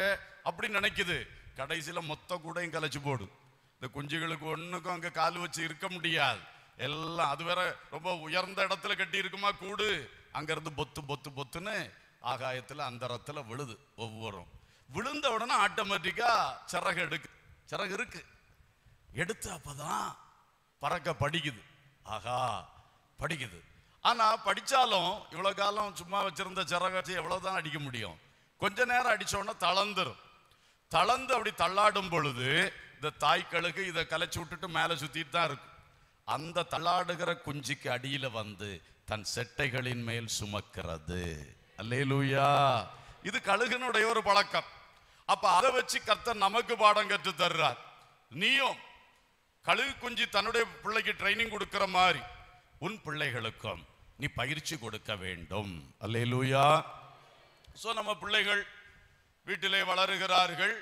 [SPEAKER 1] அப்படின்னு நினைக்குது கடைசியில் மொத்த கூடையும் கலைச்சு போடும் இந்த குஞ்சுகளுக்கு ஒன்றுக்கும் அங்கே கால் வச்சு இருக்க முடியாது எல்லாம் அது வேற ரொம்ப உயர்ந்த இடத்துல கட்டி இருக்குமா கூடு அங்கேருந்து பொத்து பொத்து பொத்துன்னு ஆகாயத்தில் இடத்துல விழுது ஒவ்வொரு விழுந்த உடனே ஆட்டோமேட்டிக்காக சிறகு எடுக்கு சிறகு இருக்கு எடுத்து அப்பதான் பறக்க படிக்குது ஆகா படிக்குது ஆனால் படித்தாலும் இவ்வளோ காலம் சும்மா வச்சுருந்த சிறகாட்சி எவ்வளோ தான் அடிக்க முடியும் கொஞ்ச நேரம் அடித்தோன்னா தளர்ந்துடும் தளர்ந்து அப்படி தள்ளாடும் பொழுது இந்த தாய்க்களுக்கு இதை கலைச்சி விட்டுட்டு மேலே சுற்றிட்டு தான் இருக்கும் அந்த தள்ளாடுகிற குஞ்சிக்கு அடியில் வந்து தன் செட்டைகளின் மேல் சுமக்கிறது அல்லே லூயா இது கழுகுனுடைய ஒரு பழக்கம் அப்போ அதை வச்சு கர்த்தர் நமக்கு பாடம் கற்று தர்றார் நீயும் கழுகு குஞ்சு தன்னுடைய பிள்ளைக்கு ட்ரைனிங் கொடுக்கிற மாதிரி உன் பிள்ளைகளுக்கும் நீ பயிற்சி கொடுக்க வேண்டும் அல்லே லூயா ஸோ நம்ம பிள்ளைகள் வீட்டிலே வளருகிறார்கள்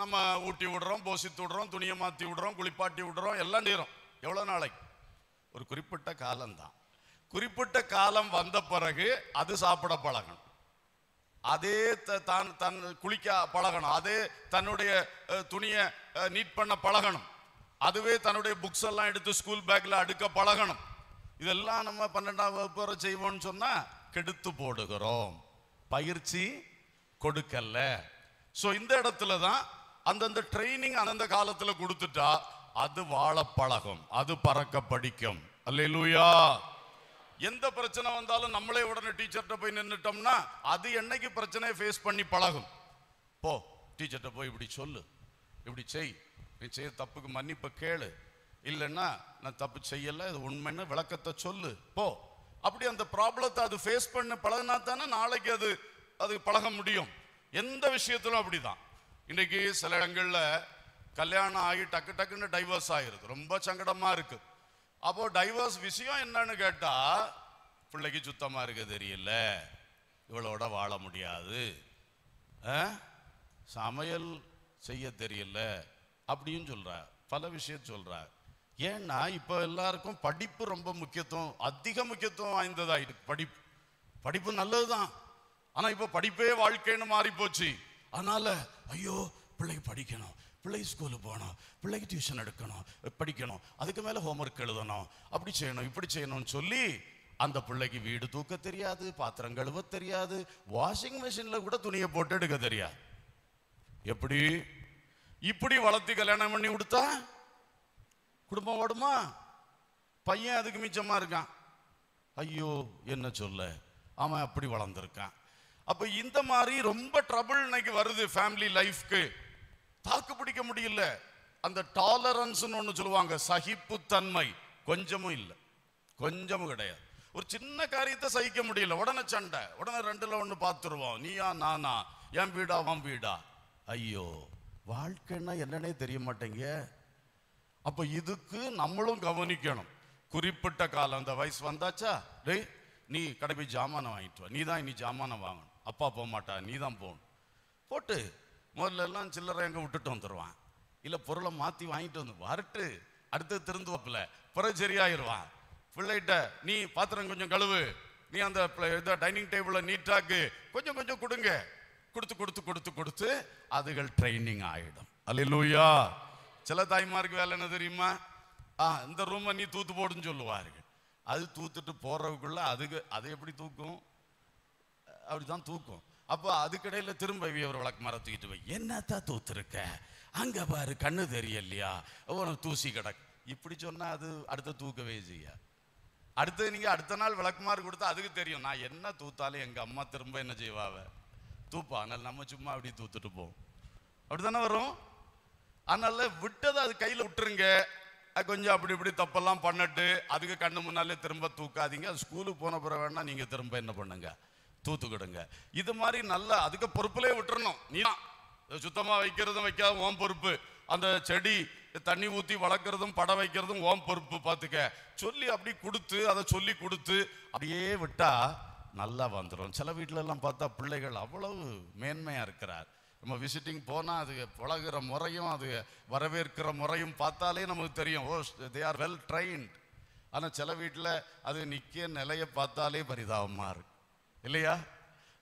[SPEAKER 1] நம்ம ஊட்டி விடுறோம் போசித்து விடுறோம் துணியை மாற்றி விடுறோம் குளிப்பாட்டி விடுறோம் எல்லாம் நேரம் எவ்வளோ நாளைக்கு ஒரு குறிப்பிட்ட காலம்தான் குறிப்பிட்ட காலம் வந்த பிறகு அது சாப்பிட பழகணும் அதே தான் தன் குளிக்க பழகணும் அதே தன்னுடைய துணியை நீட் பண்ண பழகணும் அதுவே தன்னுடைய புக்ஸ் எல்லாம் எடுத்து ஸ்கூல் பேக்கில் அடுக்க பழகணும் இதெல்லாம் நம்ம பன்னெண்டாம் வகுப்பு வரை செய்வோம்னு சொன்னால் கெடுத்து போடுகிறோம் பயிற்சி கொடுக்கல ஸோ இந்த இடத்துல தான் அந்தந்த ட்ரைனிங் அந்தந்த காலத்தில் கொடுத்துட்டா அது வாழ பழகும் அது பறக்க படிக்கும் அல்லூயா எந்த பிரச்சனை வந்தாலும் நம்மளே உடனே டீச்சர்கிட்ட போய் நின்றுட்டோம்னா அது என்னைக்கு பிரச்சனையை ஃபேஸ் பண்ணி பழகும் போ டீச்சர்கிட்ட போய் இப்படி சொல்லு இப்படி செய் நீ செய்ய தப்புக்கு மன்னிப்பை கேளு இல்லைன்னா நான் தப்பு செய்யலை இது உண்மைன்னு விளக்கத்தை சொல்லு போ அப்படி அந்த ப்ராப்ளத்தை அது ஃபேஸ் பண்ண பழகினா தானே நாளைக்கு அது அது பழக முடியும் எந்த விஷயத்திலும் அப்படிதான் இன்றைக்கி சில இடங்களில் கல்யாணம் ஆகி டக்கு டக்குன்னு டைவர்ஸ் ஆகிருது ரொம்ப சங்கடமாக இருக்குது அப்போது டைவர்ஸ் விஷயம் என்னன்னு கேட்டால் பிள்ளைக்கு சுத்தமாக இருக்க தெரியல இவளோட வாழ முடியாது சமையல் செய்ய தெரியல அப்படின்னு சொல்கிறார் பல விஷயம் சொல்கிறார் ஏன்னா இப்போ எல்லாருக்கும் படிப்பு ரொம்ப முக்கியத்துவம் அதிக முக்கியத்துவம் வாய்ந்ததாக படிப்பு படிப்பு நல்லது தான் ஆனால் இப்போ படிப்பே வாழ்க்கைன்னு மாறி போச்சு அதனால் ஐயோ பிள்ளை படிக்கணும் பிள்ளை ஸ்கூலு போகணும் பிள்ளைக்கு டியூஷன் எடுக்கணும் படிக்கணும் அதுக்கு மேலே ஹோம்ஒர்க் எழுதணும் அப்படி செய்யணும் இப்படி செய்யணும்னு சொல்லி அந்த பிள்ளைக்கு வீடு தூக்க தெரியாது பாத்திரம் கழுவ தெரியாது வாஷிங் மிஷினில் கூட துணியை போட்டு எடுக்க தெரியாது எப்படி இப்படி வளர்த்து கல்யாணம் பண்ணி கொடுத்தா குடும்பம் ஓடுமா பையன் அதுக்கு மிச்சமாக இருக்கான் ஐயோ என்ன சொல்ல அவன் அப்படி வளர்ந்துருக்கான் அப்போ இந்த மாதிரி ரொம்ப ட்ரபிள் இன்னைக்கு வருது ஃபேமிலி லைஃப்க்கு தாக்கு பிடிக்க முடியல அந்த டாலரன்ஸ் ஒன்று சொல்லுவாங்க சகிப்புத்தன்மை கொஞ்சமும் இல்லை கொஞ்சமும் கிடையாது ஒரு சின்ன காரியத்தை சகிக்க முடியல உடனே சண்டை உடனே ரெண்டில் ஒன்று பார்த்துருவோம் நீயா நானா என் வீடா அவன் வீடா ஐயோ வாழ்க்கைன்னா என்னன்னே தெரிய மாட்டேங்க அப்போ இதுக்கு நம்மளும் கவனிக்கணும் குறிப்பிட்ட காலம் அந்த வயசு வந்தாச்சா டேய் நீ கடை போய் ஜாமானை வாங்கிட்டு வா நீ தான் இனி ஜாமானை வாங்கணும் அப்பா போக மாட்டா நீ தான் போகணும் போட்டு முதல்ல எல்லாம் சில்லறை எங்கே விட்டுட்டு வந்துடுவான் இல்லை பொருளை மாற்றி வாங்கிட்டு வந்து வரட்டு அடுத்து திருந்து வைப்பில் பிறகு சரியாயிருவான் பிள்ளைகிட்ட நீ பாத்திரம் கொஞ்சம் கழுவு நீ அந்த டைனிங் டேபிளை நீட்டாக்கு கொஞ்சம் கொஞ்சம் கொடுங்க கொடுத்து கொடுத்து கொடுத்து கொடுத்து அதுகள் ட்ரைனிங் ஆகிடும் அல்லூயா சில தாய்மாருக்கு வேலை என்ன தெரியுமா ஆ இந்த ரூமை நீ தூத்து போடுன்னு சொல்லுவார்கள் அது தூத்துட்டு போகிறவுக்குள்ள அதுக்கு அது எப்படி தூக்கும் அப்படி தான் தூக்கும் அப்போ அதுக்கடையில் திரும்ப இவர் வழக்கு மரம் தூக்கிட்டு போய் என்னத்தான் தூத்துருக்க அங்கே பாரு கண்ணு தெரியலையா ஒரு தூசி கிடக்கு இப்படி சொன்னால் அது அடுத்த தூக்கவே செய்யா அடுத்தது நீங்கள் அடுத்த நாள் விளக்குமாறு கொடுத்தா அதுக்கு தெரியும் நான் என்ன தூத்தாலும் எங்கள் அம்மா திரும்ப என்ன செய்வாவை தூப்பா அதனால் நம்ம சும்மா அப்படி தூத்துட்டு போவோம் அப்படி வரும் அதனால விட்டதை அது கையில் விட்டுருங்க கொஞ்சம் அப்படி இப்படி தப்பெல்லாம் பண்ணிட்டு அதுக்கு கண்ணு முன்னாலே திரும்ப தூக்காதீங்க அது ஸ்கூலுக்கு போன பிறகு வேணால் நீங்கள் திரும்ப என்ன பண்ணுங்க தூத்துக்கிடுங்க இது மாதிரி நல்லா அதுக்கு பொறுப்புலேயே விட்டுறணும் நீ தான் சுத்தமாக வைக்கிறதும் வைக்காத ஓம் பொறுப்பு அந்த செடி தண்ணி ஊற்றி வளர்க்குறதும் படம் வைக்கிறதும் ஓம் பொறுப்பு பார்த்துக்க சொல்லி அப்படி கொடுத்து அதை சொல்லி கொடுத்து அப்படியே விட்டால் நல்லா வந்துடும் சில வீட்டிலலாம் பார்த்தா பிள்ளைகள் அவ்வளவு மேன்மையாக இருக்கிறார் நம்ம விசிட்டிங் போனால் அது பழகிற முறையும் அது வரவேற்கிற முறையும் பார்த்தாலே நமக்கு தெரியும் oh they are well trained ஆனால் சில வீட்டில் அது நிற்க நிலையை பார்த்தாலே பரிதாபமாக இருக்கு இல்லையா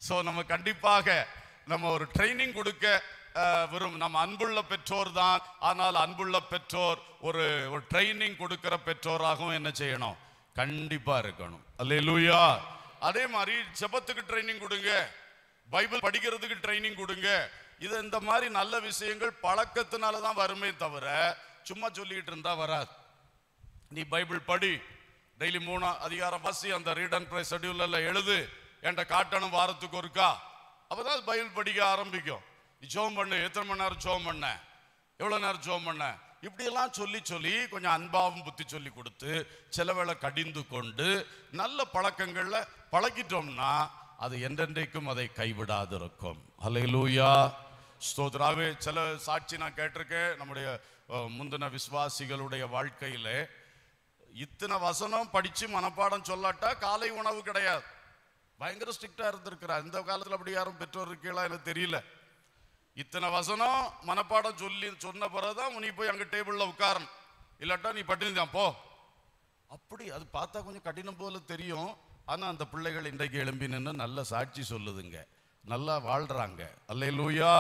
[SPEAKER 1] ஸோ நம்ம கண்டிப்பாக நம்ம ஒரு ட்ரைனிங் கொடுக்க வெறும் நம்ம அன்புள்ள பெற்றோர் தான் ஆனால் அன்புள்ள பெற்றோர் ஒரு ஒரு ட்ரைனிங் கொடுக்கிற பெற்றோராகவும் என்ன செய்யணும் கண்டிப்பாக இருக்கணும் அல்ல அதே மாதிரி ஜபத்துக்கு ட்ரைனிங் கொடுங்க பைபிள் படிக்கிறதுக்கு ட்ரைனிங் கொடுங்க இது இந்த மாதிரி நல்ல விஷயங்கள் பழக்கத்தினால தான் வருமே தவிர சும்மா சொல்லிக்கிட்டு இருந்தா வராது நீ பைபிள் படி டெய்லி மூணா அதிகாரம் வாசி அந்த ரீட் அண்ட் ப்ரை ஷெடியூலில் எழுது என்கிட்ட காட்டணும் வாரத்துக்கு ஒருக்கா அப்போ தான் பைபிள் படிக்க ஆரம்பிக்கும் நீ ஜோம் பண்ணு எத்தனை மணி நேரம் ஜோம் பண்ண எவ்வளோ நேரம் ஜோம் பண்ண இப்படியெல்லாம் சொல்லி சொல்லி கொஞ்சம் அன்பாவும் புத்தி சொல்லி கொடுத்து சிலவேளை கடிந்து கொண்டு நல்ல பழக்கங்களில் பழகிட்டோம்னா அது என்றென்றைக்கும் அதை கைவிடாது இருக்கும் அலையிலூயா ஸ்தோத்ராவே சில சாட்சி நான் கேட்டிருக்கேன் நம்முடைய முந்தின விசுவாசிகளுடைய வாழ்க்கையில் இத்தனை வசனம் படித்து மனப்பாடம் சொல்லாட்டா காலை உணவு கிடையாது பயங்கர ஸ்ட்ரிக்டாக இருந்திருக்கிறார் இந்த காலத்தில் அப்படி யாரும் பெற்றோர் இருக்கீங்களா எனக்கு தெரியல இத்தனை வசனம் மனப்பாடம் சொல்லி சொன்ன பிறகுதான் நீ போய் அங்கே டேபிளில் உட்காரணும் இல்லாட்டா நீ பட்டினி தான் போ அப்படி அது பார்த்தா கொஞ்சம் கடினம் போல தெரியும் ஆனால் அந்த பிள்ளைகள் இன்றைக்கு எழும்பி நின்று நல்ல சாட்சி சொல்லுதுங்க நல்லா வாழ்கிறாங்க அல்ல லூயா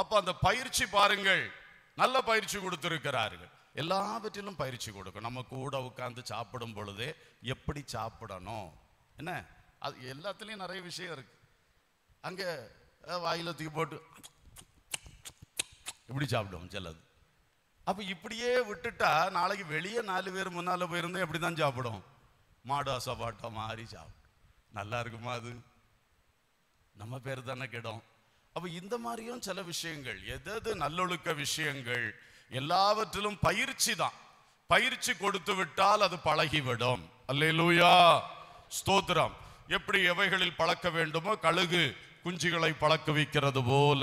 [SPEAKER 1] அப்போ அந்த பயிற்சி பாருங்கள் நல்ல பயிற்சி கொடுத்துருக்கிறார்கள் எல்லாவற்றிலும் பயிற்சி கொடுக்கும் நம்ம கூட உட்காந்து சாப்பிடும் பொழுதே எப்படி சாப்பிடணும் என்ன அது எல்லாத்துலேயும் நிறைய விஷயம் இருக்கு அங்கே வாயில் தூக்கி போட்டு இப்படி சாப்பிடுவோம் சிலது அப்போ இப்படியே விட்டுட்டா நாளைக்கு வெளியே நாலு பேர் முன்னால் போயிருந்தோம் எப்படி தான் சாப்பிடுவோம் மாடா ஆசைப்பாட்டா மாறி சாப்பிடும் நல்லா இருக்குமா அது நம்ம பேர் தானே கிடம் அப்போ இந்த மாதிரியும் சில விஷயங்கள் எதது நல்லொழுக்க விஷயங்கள் எல்லாவற்றிலும் பயிற்சி தான் பயிற்சி கொடுத்து விட்டால் அது பழகிவிடும் அல்லேலூயா ஸ்தோத்திரம் எப்படி எவைகளில் பழக்க வேண்டுமோ கழுகு குஞ்சுகளை பழக்க வைக்கிறது போல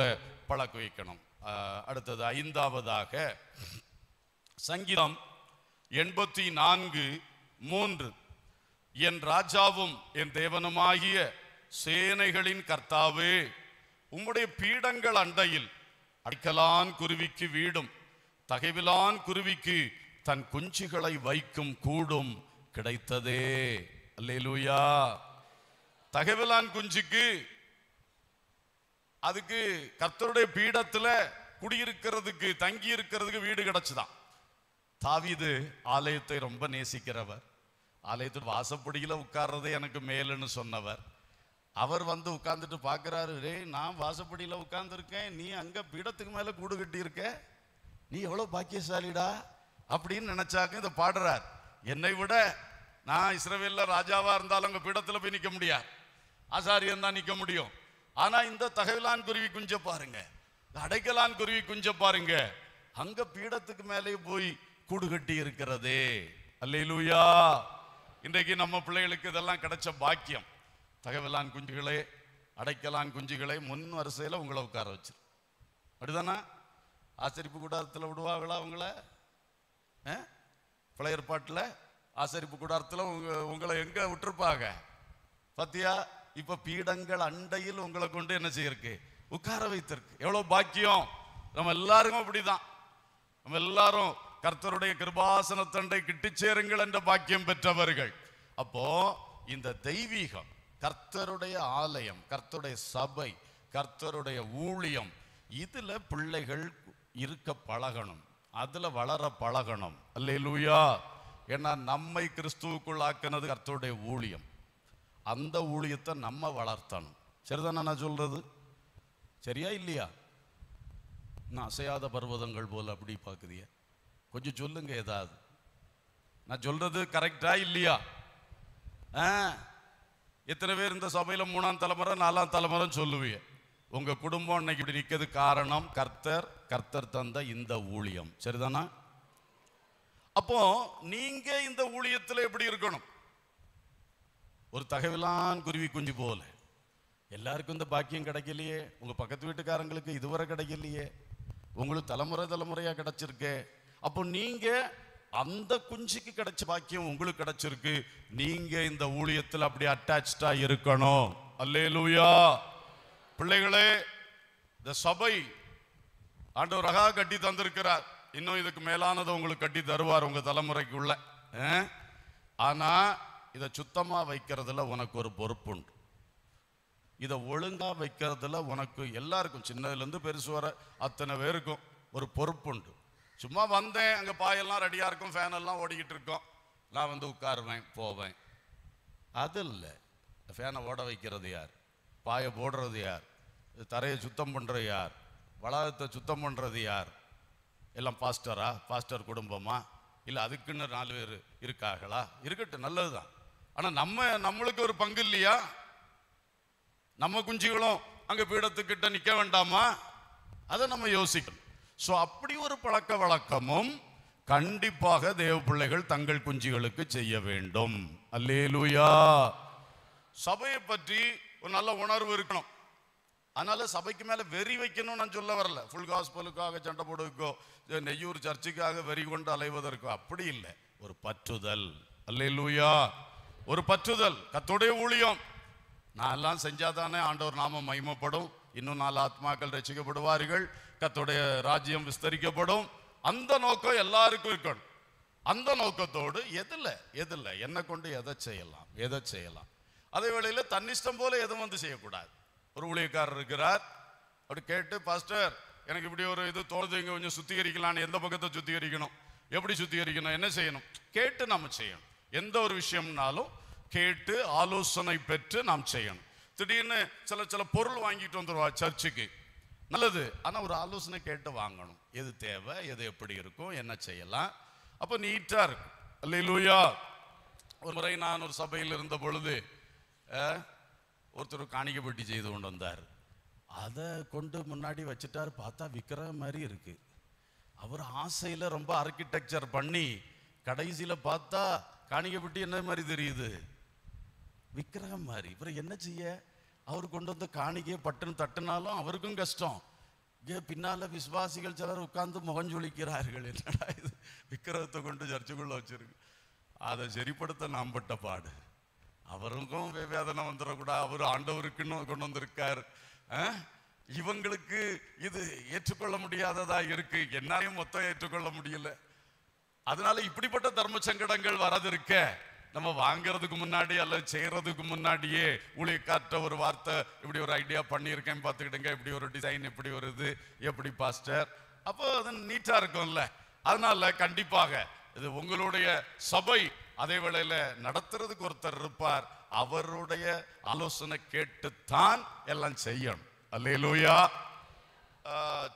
[SPEAKER 1] பழக்க வைக்கணும் அடுத்தது ஐந்தாவதாக சங்கீதம் எண்பத்தி நான்கு மூன்று என் ராஜாவும் என் தேவனுமாகிய சேனைகளின் கர்த்தாவே உம்முடைய பீடங்கள் அண்டையில் அடிக்கலான் குருவிக்கு வீடும் தகைவிலான் குருவிக்கு தன் குஞ்சுகளை வைக்கும் கூடும் கிடைத்ததே அல்லேலூயா தகைவிலான் குஞ்சுக்கு அதுக்கு கர்த்தருடைய பீடத்துல குடியிருக்கிறதுக்கு தங்கி இருக்கிறதுக்கு வீடு கிடைச்சுதான் தாவிது ஆலயத்தை ரொம்ப நேசிக்கிறவர் ஆலயத்து வாசப்படியில் உட்கார்றது எனக்கு மேலுன்னு சொன்னவர் அவர் வந்து உட்காந்துட்டு பார்க்குறாரு ரே நான் வாசப்படியில் உட்காந்துருக்கேன் நீ அங்கே பீடத்துக்கு மேலே கூடு கட்டியிருக்க நீ எவ்வளோ பாக்கியசாலிடா அப்படின்னு நினச்சாக்க இதை பாடுறார் என்னை விட நான் இஸ்ரேவேலில் ராஜாவாக இருந்தாலும் அங்கே பீடத்தில் போய் நிற்க முடியாது ஆசாரியம் தான் நிற்க முடியும் ஆனால் இந்த தகவலான் குருவி குஞ்ச பாருங்க அடைக்கலான் குருவி குஞ்ச பாருங்க அங்கே பீடத்துக்கு மேலே போய் கூடு கட்டி இருக்கிறதே அல்லையிலூயா இன்றைக்கு நம்ம பிள்ளைகளுக்கு இதெல்லாம் கிடைச்ச பாக்கியம் தகவலான் குஞ்சுகளே அடைக்கலான் குஞ்சுகளே முன் வரிசையில் உங்களை உட்கார வச்சு அப்படிதானா ஆசரிப்பு கூடாரத்தில் விடுவாங்களா அவங்கள பிள்ளையர் பாட்டில் ஆசரிப்பு கூடாரத்தில் உங்க உங்களை எங்கே விட்டுருப்பாங்க பத்தியா இப்போ பீடங்கள் அண்டையில் உங்களை கொண்டு என்ன செய்யிருக்கு உட்கார வைத்திருக்கு எவ்வளோ பாக்கியம் நம்ம எல்லாருக்கும் அப்படிதான் நம்ம எல்லாரும் கர்த்தருடைய கிருபாசனத்தண்டை சேருங்கள் என்ற பாக்கியம் பெற்றவர்கள் அப்போ இந்த தெய்வீகம் கர்த்தருடைய ஆலயம் கர்த்தருடைய சபை கர்த்தருடைய ஊழியம் இதுல பிள்ளைகள் இருக்க பழகணும் அதுல வளர பழகணும் அல்லே லூயா ஏன்னா நம்மை ஆக்கினது கர்த்தருடைய ஊழியம் அந்த ஊழியத்தை நம்ம வளர்த்தணும் சரிதான நான் சொல்றது சரியா இல்லையா நான் அசையாத பர்வதங்கள் போல அப்படி பார்க்குதியா கொஞ்சம் சொல்லுங்க ஏதாவது நான் சொல்றது கரெக்டா இல்லையா எத்தனை பேர் இந்த சபையில் மூணாம் தலைமுறை நாலாம் தலைமுறைன்னு சொல்லுவீங்க உங்கள் குடும்பம் இன்னைக்கு இப்படி நிற்கிறது காரணம் கர்த்தர் கர்த்தர் தந்த இந்த ஊழியம் சரிதானா அப்போ நீங்க இந்த ஊழியத்தில் எப்படி இருக்கணும் ஒரு தகவலான் குருவி குஞ்சு போல எல்லாருக்கும் இந்த பாக்கியம் கிடைக்கலையே உங்கள் பக்கத்து வீட்டுக்காரங்களுக்கு இதுவரை கிடைக்கலையே உங்களுக்கு தலைமுறை தலைமுறையாக கிடைச்சிருக்கே அப்போ நீங்க அந்த குஞ்சுக்கு கிடைச்ச பாக்கியம் உங்களுக்கு கிடைச்சிருக்கு நீங்க இந்த ஊழியத்தில் அப்படி அட்டாச்சா இருக்கணும் அல்லே லூயா பிள்ளைகளே இந்த சபை ஆண்டு அழகா கட்டி தந்திருக்கிறார் இன்னும் இதுக்கு மேலானதை உங்களுக்கு கட்டி தருவார் உங்க தலைமுறைக்கு உள்ள ஆனா இதை சுத்தமா வைக்கிறதுல உனக்கு ஒரு பொறுப்பு உண்டு இதை ஒழுங்கா வைக்கிறதுல உனக்கு எல்லாருக்கும் சின்னதுலேருந்து பெருசு வர அத்தனை பேருக்கும் ஒரு பொறுப்புண்டு சும்மா வந்தேன் அங்கே பாயெல்லாம் ரெடியாக இருக்கும் ஃபேனெல்லாம் ஓடிக்கிட்டு இருக்கோம் நான் வந்து உட்காருவேன் போவேன் அது இல்லை ஃபேனை ஓட வைக்கிறது யார் பாயை போடுறது யார் தரையை சுத்தம் பண்ணுறது யார் வளாகத்தை சுத்தம் பண்ணுறது யார் எல்லாம் பாஸ்டரா பாஸ்டர் குடும்பமா இல்லை அதுக்குன்னு நாலு பேர் இருக்காங்களா இருக்கட்டும் நல்லது தான் ஆனால் நம்ம நம்மளுக்கு ஒரு பங்கு இல்லையா நம்ம குஞ்சுகளும் அங்கே பீடத்துக்கிட்ட நிற்க வேண்டாமா அதை நம்ம யோசிக்கணும் ஸோ அப்படி ஒரு பழக்க வழக்கமும் கண்டிப்பாக தேவ பிள்ளைகள் தங்கள் குஞ்சுகளுக்கு செய்ய வேண்டும் அல்லேலூயா சபையை பற்றி ஒரு நல்ல உணர்வு இருக்கணும் அதனால சபைக்கு மேலே வெறி வைக்கணும்னு நான் சொல்ல வரல ஃபுல் காஸ்பலுக்காக சண்டை போடுவதற்கோ நெய்யூர் சர்ச்சுக்காக வெறி கொண்டு அலைவதற்கோ அப்படி இல்லை ஒரு பற்றுதல் லூயா ஒரு பற்றுதல் கத்துடைய ஊழியம் நான் எல்லாம் செஞ்சாதானே ஆண்டவர் நாமம் மைமப்படும் இன்னும் நாலு ஆத்மாக்கள் ரசிக்கப்படுவார்கள் கத்துடைய ராஜ்யம் விஸ்தரிக்கப்படும் அந்த நோக்கம் எல்லாருக்கும் இருக்கணும் அந்த நோக்கத்தோடு எதில் எதில் என்னை கொண்டு எதை செய்யலாம் எதை செய்யலாம் அதே வேளையில் தன்னிஷ்டம் போல எதுவும் வந்து செய்யக்கூடாது ஒரு ஊழியக்காரர் இருக்கிறார் அப்படி கேட்டு பாஸ்டர் எனக்கு இப்படி ஒரு இது தோணுது இங்கே கொஞ்சம் சுத்திகரிக்கலான்னு எந்த பக்கத்தை சுத்திகரிக்கணும் எப்படி சுத்திகரிக்கணும் என்ன செய்யணும் கேட்டு நாம் செய்யணும் எந்த ஒரு விஷயம்னாலும் கேட்டு ஆலோசனை பெற்று நாம் செய்யணும் திடீர்னு சில சில பொருள் வாங்கிட்டு வந்துடுவா சர்ச்சுக்கு நல்லது ஆனால் ஒரு ஆலோசனை கேட்டு வாங்கணும் எது தேவை எது எப்படி இருக்கும் என்ன செய்யலாம் அப்போ நீட்டாக இருக்கும் லூயா ஒரு முறை நான் ஒரு சபையில் இருந்த பொழுது ஒருத்தர் காணிக்க செய்து கொண்டு வந்தார் அதை கொண்டு முன்னாடி வச்சுட்டார் பார்த்தா விற்கிற மாதிரி இருக்குது அவர் ஆசையில் ரொம்ப ஆர்கிடெக்சர் பண்ணி கடைசியில் பார்த்தா காணிக்க என்ன மாதிரி தெரியுது விக்கிரகம் மாதிரி இவர் என்ன செய்ய அவர் கொண்டு வந்து காணிக்கையை பட்டுன்னு தட்டினாலும் அவருக்கும் கஷ்டம் இங்கே பின்னால் விசுவாசிகள் சிலர் உட்காந்து முகஞ்சொலிக்கிறார்கள் என்னடா இது விக்கிரகத்தை கொண்டு சர்ச்சுக்குள்ளே வச்சுருக்கு அதை சரிப்படுத்த நாம் பட்ட பாடு அவருக்கும் வேதனை வந்துடக்கூடாது அவர் ஆண்டவருக்குன்னு கொண்டு வந்திருக்கார் இவங்களுக்கு இது ஏற்றுக்கொள்ள முடியாததா இருக்கு என்னாலையும் மொத்தம் ஏற்றுக்கொள்ள முடியல அதனால இப்படிப்பட்ட தர்ம சங்கடங்கள் வரது இருக்க நம்ம வாங்கிறதுக்கு முன்னாடி அல்லது செய்யறதுக்கு முன்னாடியே ஊழியக்காற்ற ஒரு வார்த்தை இப்படி ஒரு ஐடியா பண்ணியிருக்கேன் பார்த்துக்கிட்டுங்க இப்படி ஒரு டிசைன் இப்படி ஒரு இது எப்படி பாஸ்டர் அப்போ அது நீட்டாக இருக்கும்ல அதனால கண்டிப்பாக இது உங்களுடைய சபை அதே வேளையில் நடத்துறதுக்கு ஒருத்தர் இருப்பார் அவருடைய ஆலோசனை கேட்டுத்தான் எல்லாம் செய்யணும் லூயா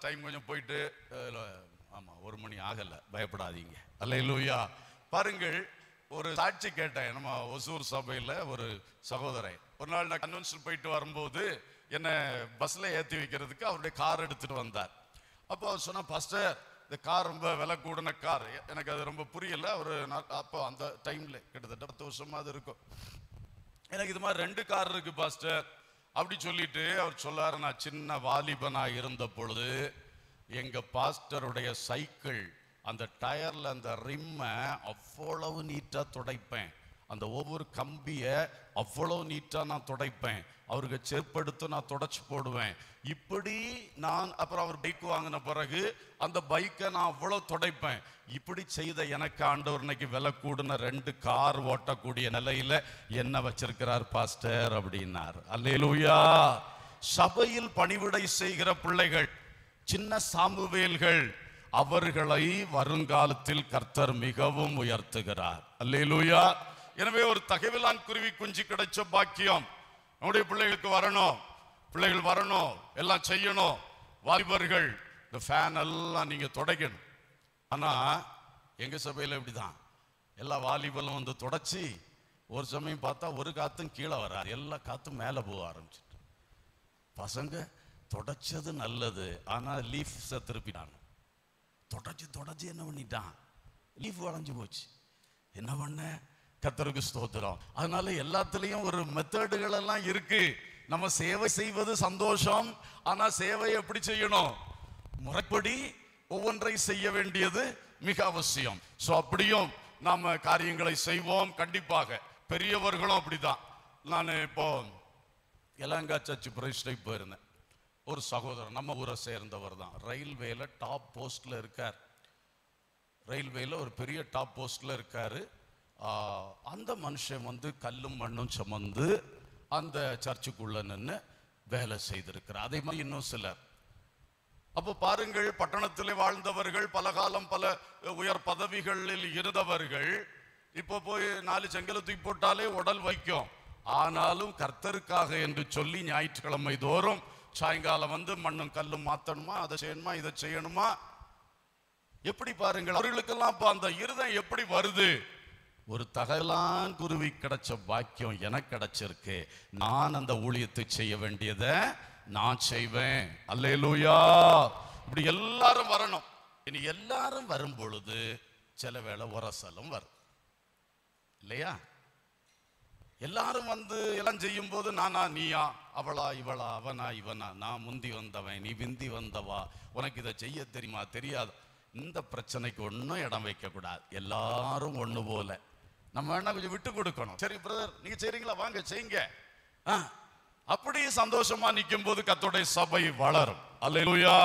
[SPEAKER 1] டைம் கொஞ்சம் போயிட்டு ஆமாம் ஒரு மணி ஆகலை பயப்படாதீங்க லூயா பாருங்கள் ஒரு சாட்சி கேட்டேன் நம்ம ஒசூர் சபையில் ஒரு சகோதரை ஒரு நாள் நான் கன்வென்ஷன் போயிட்டு வரும்போது என்னை பஸ்ஸில் ஏற்றி வைக்கிறதுக்கு அவருடைய கார் எடுத்துகிட்டு வந்தார் அப்போ அவர் சொன்னால் ஃபஸ்ட்டு இந்த கார் ரொம்ப விலை கூடன கார் எனக்கு அது ரொம்ப புரியல ஒரு அப்போ அந்த டைமில் கிட்டத்தட்ட பத்து வருஷமாக அது இருக்கும் எனக்கு இது மாதிரி ரெண்டு கார் இருக்கு பாஸ்டர் அப்படி சொல்லிட்டு அவர் சொல்லார் நான் சின்ன வாலிபனாக இருந்த பொழுது எங்கள் பாஸ்டருடைய சைக்கிள் அந்த டயரில் அந்த ரிம்மை அவ்வளவு நீட்டாக துடைப்பேன் அந்த ஒவ்வொரு கம்பியை அவ்வளோ நீட்டாக நான் துடைப்பேன் அவருக்கு செருப்படுத்து நான் துடைச்சி போடுவேன் இப்படி நான் அப்புறம் அவர் பைக் வாங்கின பிறகு அந்த பைக்கை நான் அவ்வளோ துடைப்பேன் இப்படி செய்த எனக்கு ஆண்டவர் இன்னைக்கு விலை கூடுன ரெண்டு கார் ஓட்டக்கூடிய நிலையில் என்ன வச்சிருக்கிறார் பாஸ்டர் அப்படின்னார் அல்லேலூயா சபையில் பணிவிடை செய்கிற பிள்ளைகள் சின்ன சாமுவேல்கள் அவர்களை வருங்காலத்தில் கர்த்தர் மிகவும் உயர்த்துகிறார் அல்லேலூயா எனவே ஒரு தகவலான் குருவி குஞ்சு கிடைச்ச பாக்கியம் நம்முடைய பிள்ளைகளுக்கு வரணும் பிள்ளைகள் வரணும் எல்லாம் செய்யணும் வாலிபர்கள் இந்த ஃபேன் எல்லாம் நீங்கள் தொடக்கணும் ஆனால் எங்கள் சபையில் இப்படிதான் எல்லா வாலிபலும் வந்து தொடச்சி ஒரு சமயம் பார்த்தா ஒரு காற்றும் கீழே வராது எல்லா காற்றும் மேலே போக ஆரம்பிச்சிட்டு பசங்க தொடச்சது நல்லது ஆனால் லீஃப்ஸை திருப்பினாங்க தொடச்சி தொடச்சு என்ன பண்ணிட்டான் லீஃப் வளைஞ்சு போச்சு என்ன பண்ண கத்தருக்கு ஸ்தோத்திரம் அதனால எல்லாத்துலேயும் ஒரு மெத்தடுகள் எல்லாம் இருக்கு நம்ம சேவை செய்வது சந்தோஷம் ஆனால் சேவை எப்படி செய்யணும் முறைப்படி ஒவ்வொன்றை செய்ய வேண்டியது மிக அவசியம் ஸோ அப்படியும் நாம் காரியங்களை செய்வோம் கண்டிப்பாக பெரியவர்களும் அப்படிதான் நான் இப்போ இலங்கா சர்ச்சு பிரதிஷ்டை போயிருந்தேன் ஒரு சகோதரர் நம்ம ஊரை சேர்ந்தவர் தான் ரயில்வேல டாப் போஸ்ட்ல இருக்கார் ரயில்வேல ஒரு பெரிய டாப் போஸ்ட்ல இருக்காரு அந்த மனுஷன் வந்து கல்லும் மண்ணும் சுமந்து அந்த சர்ச்சுக்குள்ளே நின்று வேலை செய்திருக்கிறார் அதே மாதிரி இன்னும் சிலர் அப்போ பாருங்கள் பட்டணத்தில் வாழ்ந்தவர்கள் பல காலம் பல உயர் பதவிகளில் இருந்தவர்கள் இப்போ போய் நாலு செங்கலை தூக்கி போட்டாலே உடல் வைக்கும் ஆனாலும் கர்த்தருக்காக என்று சொல்லி ஞாயிற்றுக்கிழமை தோறும் சாயங்காலம் வந்து மண்ணும் கல்லும் மாத்தணுமா அதை செய்யணுமா இதை செய்யணுமா எப்படி பாருங்கள் அவர்களுக்கெல்லாம் இப்போ அந்த இருதம் எப்படி வருது ஒரு தகலான் குருவி கிடைச்ச பாக்கியம் எனக்கு கிடைச்சிருக்கு நான் அந்த ஊழியத்தை செய்ய வேண்டியதை நான் செய்வேன் அல்லே இப்படி எல்லாரும் வரணும் இனி எல்லாரும் வரும் பொழுது சில வேலை உரசலும் வரும் இல்லையா எல்லாரும் வந்து எல்லாம் செய்யும் போது நானா நீயா அவளா இவளா அவனா இவனா நான் முந்தி வந்தவன் நீ விந்தி வந்தவா உனக்கு இதை செய்ய தெரியுமா தெரியாது இந்த பிரச்சனைக்கு ஒன்றும் இடம் வைக்கக்கூடாது எல்லாரும் ஒன்று போல நம்ம வேணா கொஞ்சம் விட்டு கொடுக்கணும் சரி பிரதர் நீங்க சரிங்களா வாங்க செய்யுங்க அப்படி சந்தோஷமா நிற்கும் போது கத்தோடைய சபை வளரும் அல்லையா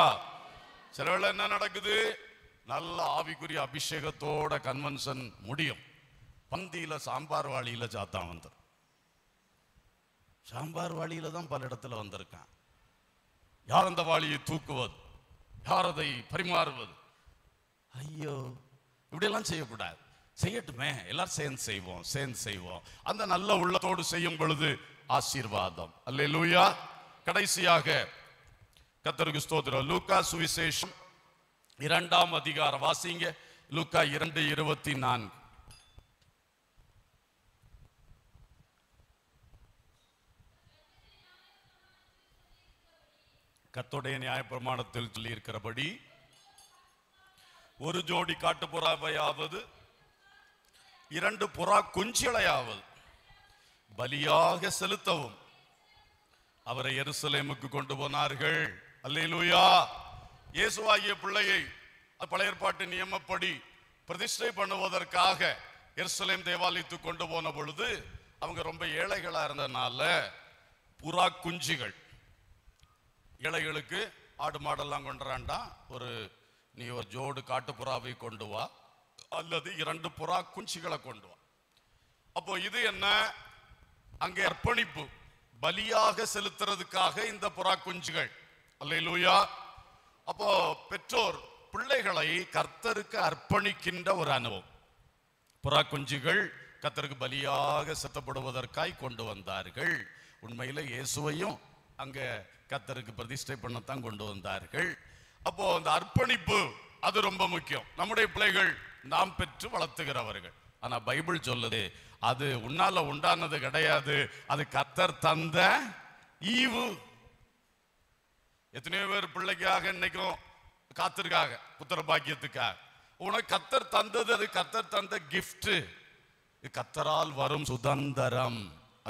[SPEAKER 1] சில வேலை என்ன நடக்குது நல்ல ஆவிக்குரிய அபிஷேகத்தோட கன்வென்ஷன் முடியும் பந்தியில் சாம்பார் வாளியில் சாத்தான் வந்துடும் சாம்பார் வாளியில தான் பல இடத்துல வந்திருக்கான் யார் அந்த வாளியை தூக்குவது யார் அதை பரிமாறுவது ஐயோ இப்படியெல்லாம் செய்யக்கூடாது செய்யட்டுமே எல்லாரும் சேர்ந்து செய்வோம் சேர்ந்து செய்வோம் அந்த நல்ல உள்ளத்தோடு செய்யும் பொழுது ஆசீர்வாதம் அல்ல லூயா கடைசியாக கத்தருக்கு ஸ்தோத்திரம் லூக்கா சுவிசேஷம் இரண்டாம் அதிகார வாசிங்க லூக்கா இரண்டு இருபத்தி நான்கு கத்தோடைய நியாயப்பிரமாணத்தில் சொல்லியிருக்கிறபடி ஒரு ஜோடி காட்டு புறாவையாவது இரண்டு புறா குஞ்சிகளையாவது பலியாக செலுத்தவும் அவரை எருசலேமுக்கு கொண்டு போனார்கள் அல்லேலூயா இயேசுவாகிய பிள்ளையை பழைய நியமப்படி பிரதிஷ்டை பண்ணுவதற்காக எருசலேம் தேவாலயத்துக்கு கொண்டு போன பொழுது அவங்க ரொம்ப ஏழைகளாக இருந்ததுனால புறா குஞ்சுகள் இலைகளுக்கு ஆடு மாடெல்லாம் கொண்டுறாண்டா ஒரு நீ ஒரு ஜோடு காட்டு புறாவை கொண்டு வா அல்லது இரண்டு புறா குஞ்சுகளை கொண்டு வா அப்போ இது என்ன அங்கே அர்ப்பணிப்பு பலியாக செலுத்துறதுக்காக இந்த புறா குஞ்சுகள் லூயா அப்போ பெற்றோர் பிள்ளைகளை கர்த்தருக்கு அர்ப்பணிக்கின்ற ஒரு அனுபவம் புறா குஞ்சுகள் கர்த்தருக்கு பலியாக செத்தப்படுவதற்காய் கொண்டு வந்தார்கள் உண்மையில் இயேசுவையும் அங்கே கத்தருக்கு பிரதிஷ்டை பண்ணத்தான் கொண்டு வந்தார்கள் அப்போ அந்த அர்ப்பணிப்பு அது ரொம்ப முக்கியம் நம்முடைய பிள்ளைகள் நாம் பெற்று வளர்த்துகிறவர்கள் ஆனா பைபிள் சொல்லுது அது உன்னால உண்டானது கிடையாது அது கத்தர் தந்த ஈவு எத்தனையோ பேர் பிள்ளைக்காக இன்னைக்கும் காத்திருக்காங்க புத்திர பாக்கியத்துக்காக உனக்கு கத்தர் தந்தது அது கத்தர் தந்த கிஃப்ட் கத்தரால் வரும் சுதந்திரம்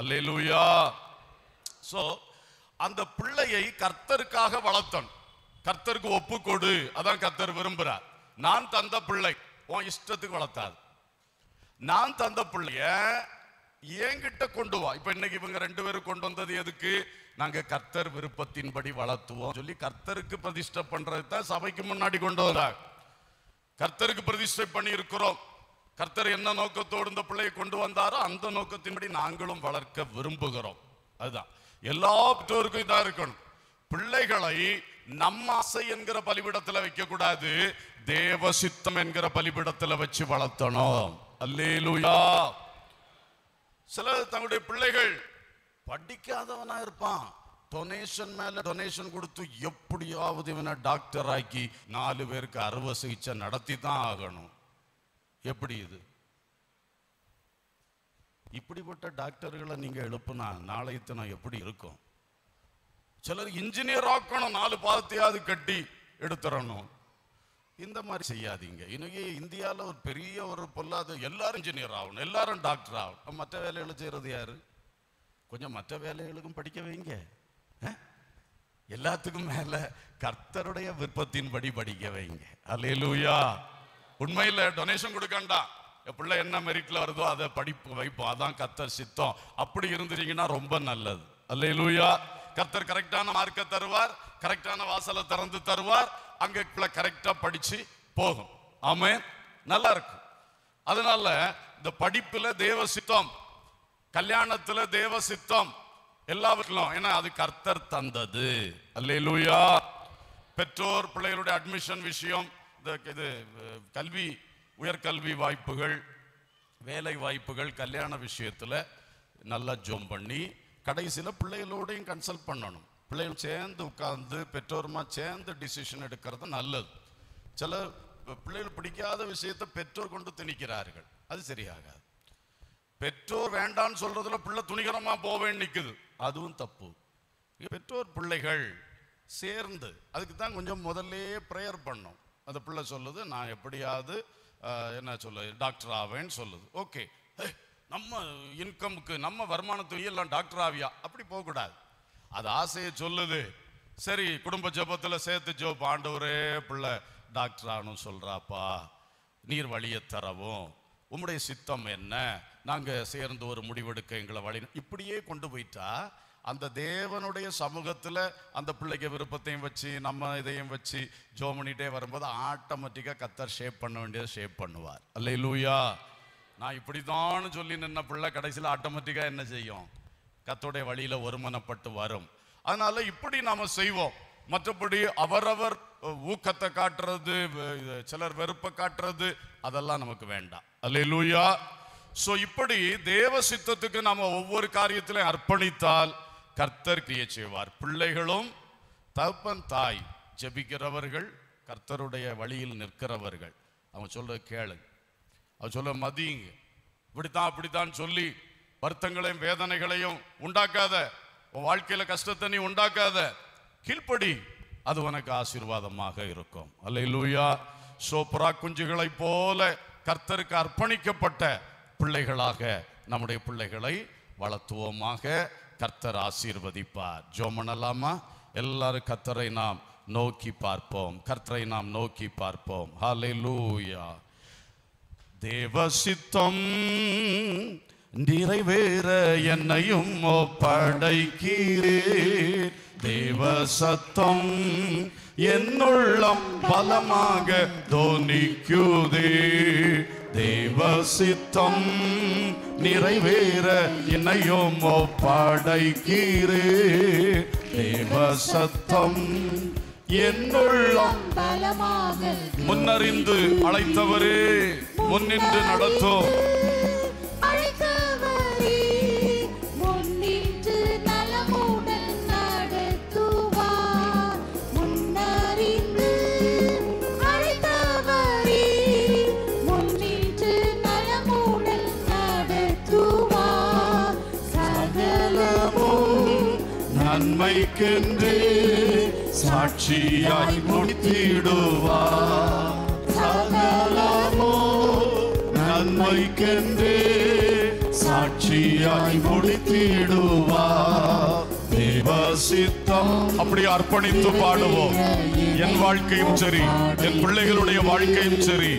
[SPEAKER 1] அல்லா சோ அந்த பிள்ளையை கர்த்தருக்காக வளர்த்தணும் கர்த்தருக்கு ஒப்பு கொடு அதான் கர்த்தர் விரும்புறார் நான் தந்த பிள்ளை உன் இஷ்டத்துக்கு வளர்த்தாது நான் தந்த பிள்ளைய என்கிட்ட கொண்டு வா இப்ப இன்னைக்கு இவங்க ரெண்டு பேரும் கொண்டு வந்தது எதுக்கு நாங்க கர்த்தர் விருப்பத்தின்படி வளர்த்துவோம் சொல்லி கர்த்தருக்கு பிரதிஷ்டை பண்றது தான் சபைக்கு முன்னாடி கொண்டு வராங்க கர்த்தருக்கு பிரதிஷ்டை பண்ணி இருக்கிறோம் கர்த்தர் என்ன நோக்கத்தோடு இந்த பிள்ளையை கொண்டு வந்தாரோ அந்த நோக்கத்தின்படி நாங்களும் வளர்க்க விரும்புகிறோம் அதுதான் எல்லா பெற்றோருக்கும் இதா இருக்கணும் பிள்ளைகளை நம்ம ஆசை என்கிற பலிபிடத்துல வைக்கக்கூடாது கூடாது தேவ சித்தம் என்கிற பலிபிடத்துல வச்சு வளர்த்தணும் அல்லேலுயா சில தங்களுடைய பிள்ளைகள் படிக்காதவனா இருப்பான் டொனேஷன் மேல டொனேஷன் கொடுத்து எப்படியாவது இவனை டாக்டர் ஆக்கி நாலு பேருக்கு அறுவை சிகிச்சை நடத்தி தான் ஆகணும் எப்படி இது இப்படிப்பட்ட டாக்டர்களை நீங்கள் எழுப்புனா நாளைய தினம் எப்படி இருக்கும் சிலர் இன்ஜினியர் ஆக்கணும் நாலு பாதத்தையாவது கட்டி எடுத்துடணும் இந்த மாதிரி செய்யாதீங்க இன்னைக்கு இந்தியாவில் ஒரு பெரிய ஒரு பொல்லாத எல்லாரும் இன்ஜினியர் ஆகணும் எல்லாரும் டாக்டர் ஆகணும் மற்ற வேலைகளை செய்கிறது யார் கொஞ்சம் மற்ற வேலைகளுக்கும் படிக்க வைங்க எல்லாத்துக்கும் மேலே கர்த்தருடைய விருப்பத்தின்படி படிக்க வைங்க அலே உண்மையில் டொனேஷன் கொடுக்கண்டா பிள்ளை என்ன மெரிட்ல வருதோ அதை படிப்பு வைப்போம் அதான் கத்தர் சித்தம் அப்படி இருந்துட்டீங்கன்னா ரொம்ப நல்லது அல்ல லூயா கத்தர் கரெக்டான மார்க்கை தருவார் கரெக்டான வாசலை திறந்து தருவார் அங்க பிள்ளை கரெக்டா படிச்சு போகும் ஆமே நல்லா இருக்கும் அதனால இந்த படிப்புல தேவ சித்தம் கல்யாணத்துல தேவ சித்தம் எல்லாவற்றிலும் ஏன்னா அது கர்த்தர் தந்தது அல்ல பெற்றோர் பிள்ளைகளுடைய அட்மிஷன் விஷயம் இந்த இது கல்வி உயர்கல்வி வாய்ப்புகள் வேலை வாய்ப்புகள் கல்யாண விஷயத்தில் நல்லா ஜோம் பண்ணி கடைசியில் பிள்ளைகளோடையும் கன்சல்ட் பண்ணணும் பிள்ளைகள் சேர்ந்து உட்கார்ந்து பெற்றோருமா சேர்ந்து டிசிஷன் எடுக்கிறது நல்லது சில பிள்ளைகள் பிடிக்காத விஷயத்தை பெற்றோர் கொண்டு திணிக்கிறார்கள் அது சரியாகாது பெற்றோர் வேண்டான்னு சொல்றதுல பிள்ளை துணிகரமாக போவேன்னு நிற்குது அதுவும் தப்பு பெற்றோர் பிள்ளைகள் சேர்ந்து அதுக்கு தான் கொஞ்சம் முதல்லே ப்ரேயர் பண்ணோம் அந்த பிள்ளை சொல்லுது நான் எப்படியாவது என்ன சொல்ல டாக்டர் ஆவேன்னு சொல்லுது ஓகே நம்ம இன்கமுக்கு நம்ம வருமானத்துலேயே எல்லாம் டாக்டர் ஆவியா அப்படி போகக்கூடாது அது ஆசையை சொல்லுது சரி குடும்ப ஜபத்தில் சேர்த்து ஜோப் பாண்டவரே பிள்ள டாக்டர் ஆகணும் சொல்கிறாப்பா நீர் வழியை தரவும் உம்முடைய சித்தம் என்ன நாங்கள் சேர்ந்து ஒரு முடிவெடுக்க எங்களை வழி இப்படியே கொண்டு போயிட்டா அந்த தேவனுடைய சமூகத்தில் அந்த பிள்ளைக்கு விருப்பத்தையும் வச்சு நம்ம இதையும் வச்சு ஜோ பண்ணிகிட்டே வரும்போது ஆட்டோமேட்டிக்காக கத்தர் ஷேப் பண்ண வேண்டியதை ஷேப் பண்ணுவார் அல்ல லூயா நான் இப்படி தான் சொல்லி நின்ன பிள்ளை கடைசியில் ஆட்டோமேட்டிக்காக என்ன செய்யும் கத்தோடைய வழியில் ஒருமனப்பட்டு வரும் அதனால் இப்படி நாம் செய்வோம் மற்றபடி அவரவர் ஊக்கத்தை காட்டுறது சிலர் வெறுப்பை காட்டுறது அதெல்லாம் நமக்கு வேண்டாம் அல்ல லூயா ஸோ இப்படி தேவ சித்தத்துக்கு நாம் ஒவ்வொரு காரியத்திலையும் அர்ப்பணித்தால் கர்த்தர் கிரியை செய்வார் பிள்ளைகளும் தகப்பன் தாய் ஜபிக்கிறவர்கள் கர்த்தருடைய வழியில் நிற்கிறவர்கள் அவங்க சொல்ல கேளு அவன் சொல்ல மதியுங்க இப்படித்தான் அப்படித்தான் சொல்லி வருத்தங்களையும் வேதனைகளையும் உண்டாக்காத உன் வாழ்க்கையில் கஷ்டத்தை நீ உண்டாக்காத கீழ்ப்படி அது உனக்கு ஆசீர்வாதமாக இருக்கும் அல்ல இல்லையா சோப்ரா குஞ்சுகளைப் போல கர்த்தருக்கு அர்ப்பணிக்கப்பட்ட பிள்ளைகளாக நம்முடைய பிள்ளைகளை வளர்த்துவோமாக கர்த்தர் ஆசீர்வதிப்பார் ஜோமனலாமா எல்லாரும் கர்த்தரை நாம் நோக்கி பார்ப்போம் கர்த்தரை நாம் நோக்கி பார்ப்போம் ஹலே தேவசித்தம் தேவ சித்தம் நிறைவேற என்னையும் படைக்கிறேன் தேவ சத்தம் என்னுள்ளம் பலமாக தோனிக்குதே தேவசித்தம் நிறைவேற என்னையும் ஒப்படைக்கீரு தேவசத்தம் என்னுள்ளம் முன்னறிந்து அழைத்தவரே முன்னின்று நடத்தும் உண்மைக்கென்று சாட்சியாய் முடித்திடுவா சகலமோ சாட்சியாய் முடித்திடுவா அப்படி அர்ப்பணித்து பாடுவோம் என் வாழ்க்கையும் சரி என் பிள்ளைகளுடைய வாழ்க்கையும் சரி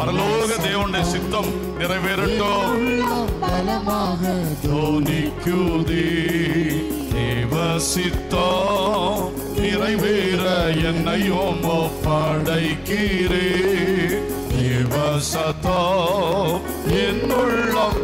[SPEAKER 1] பரலோக தேவனுடைய சித்தம் நிறைவேறட்டும் பலமாக பரிவசித்தோம் நிறைவேற என்னை ஓமோ படைக்கிறே தேவசத்தோ என்னுள்ளம்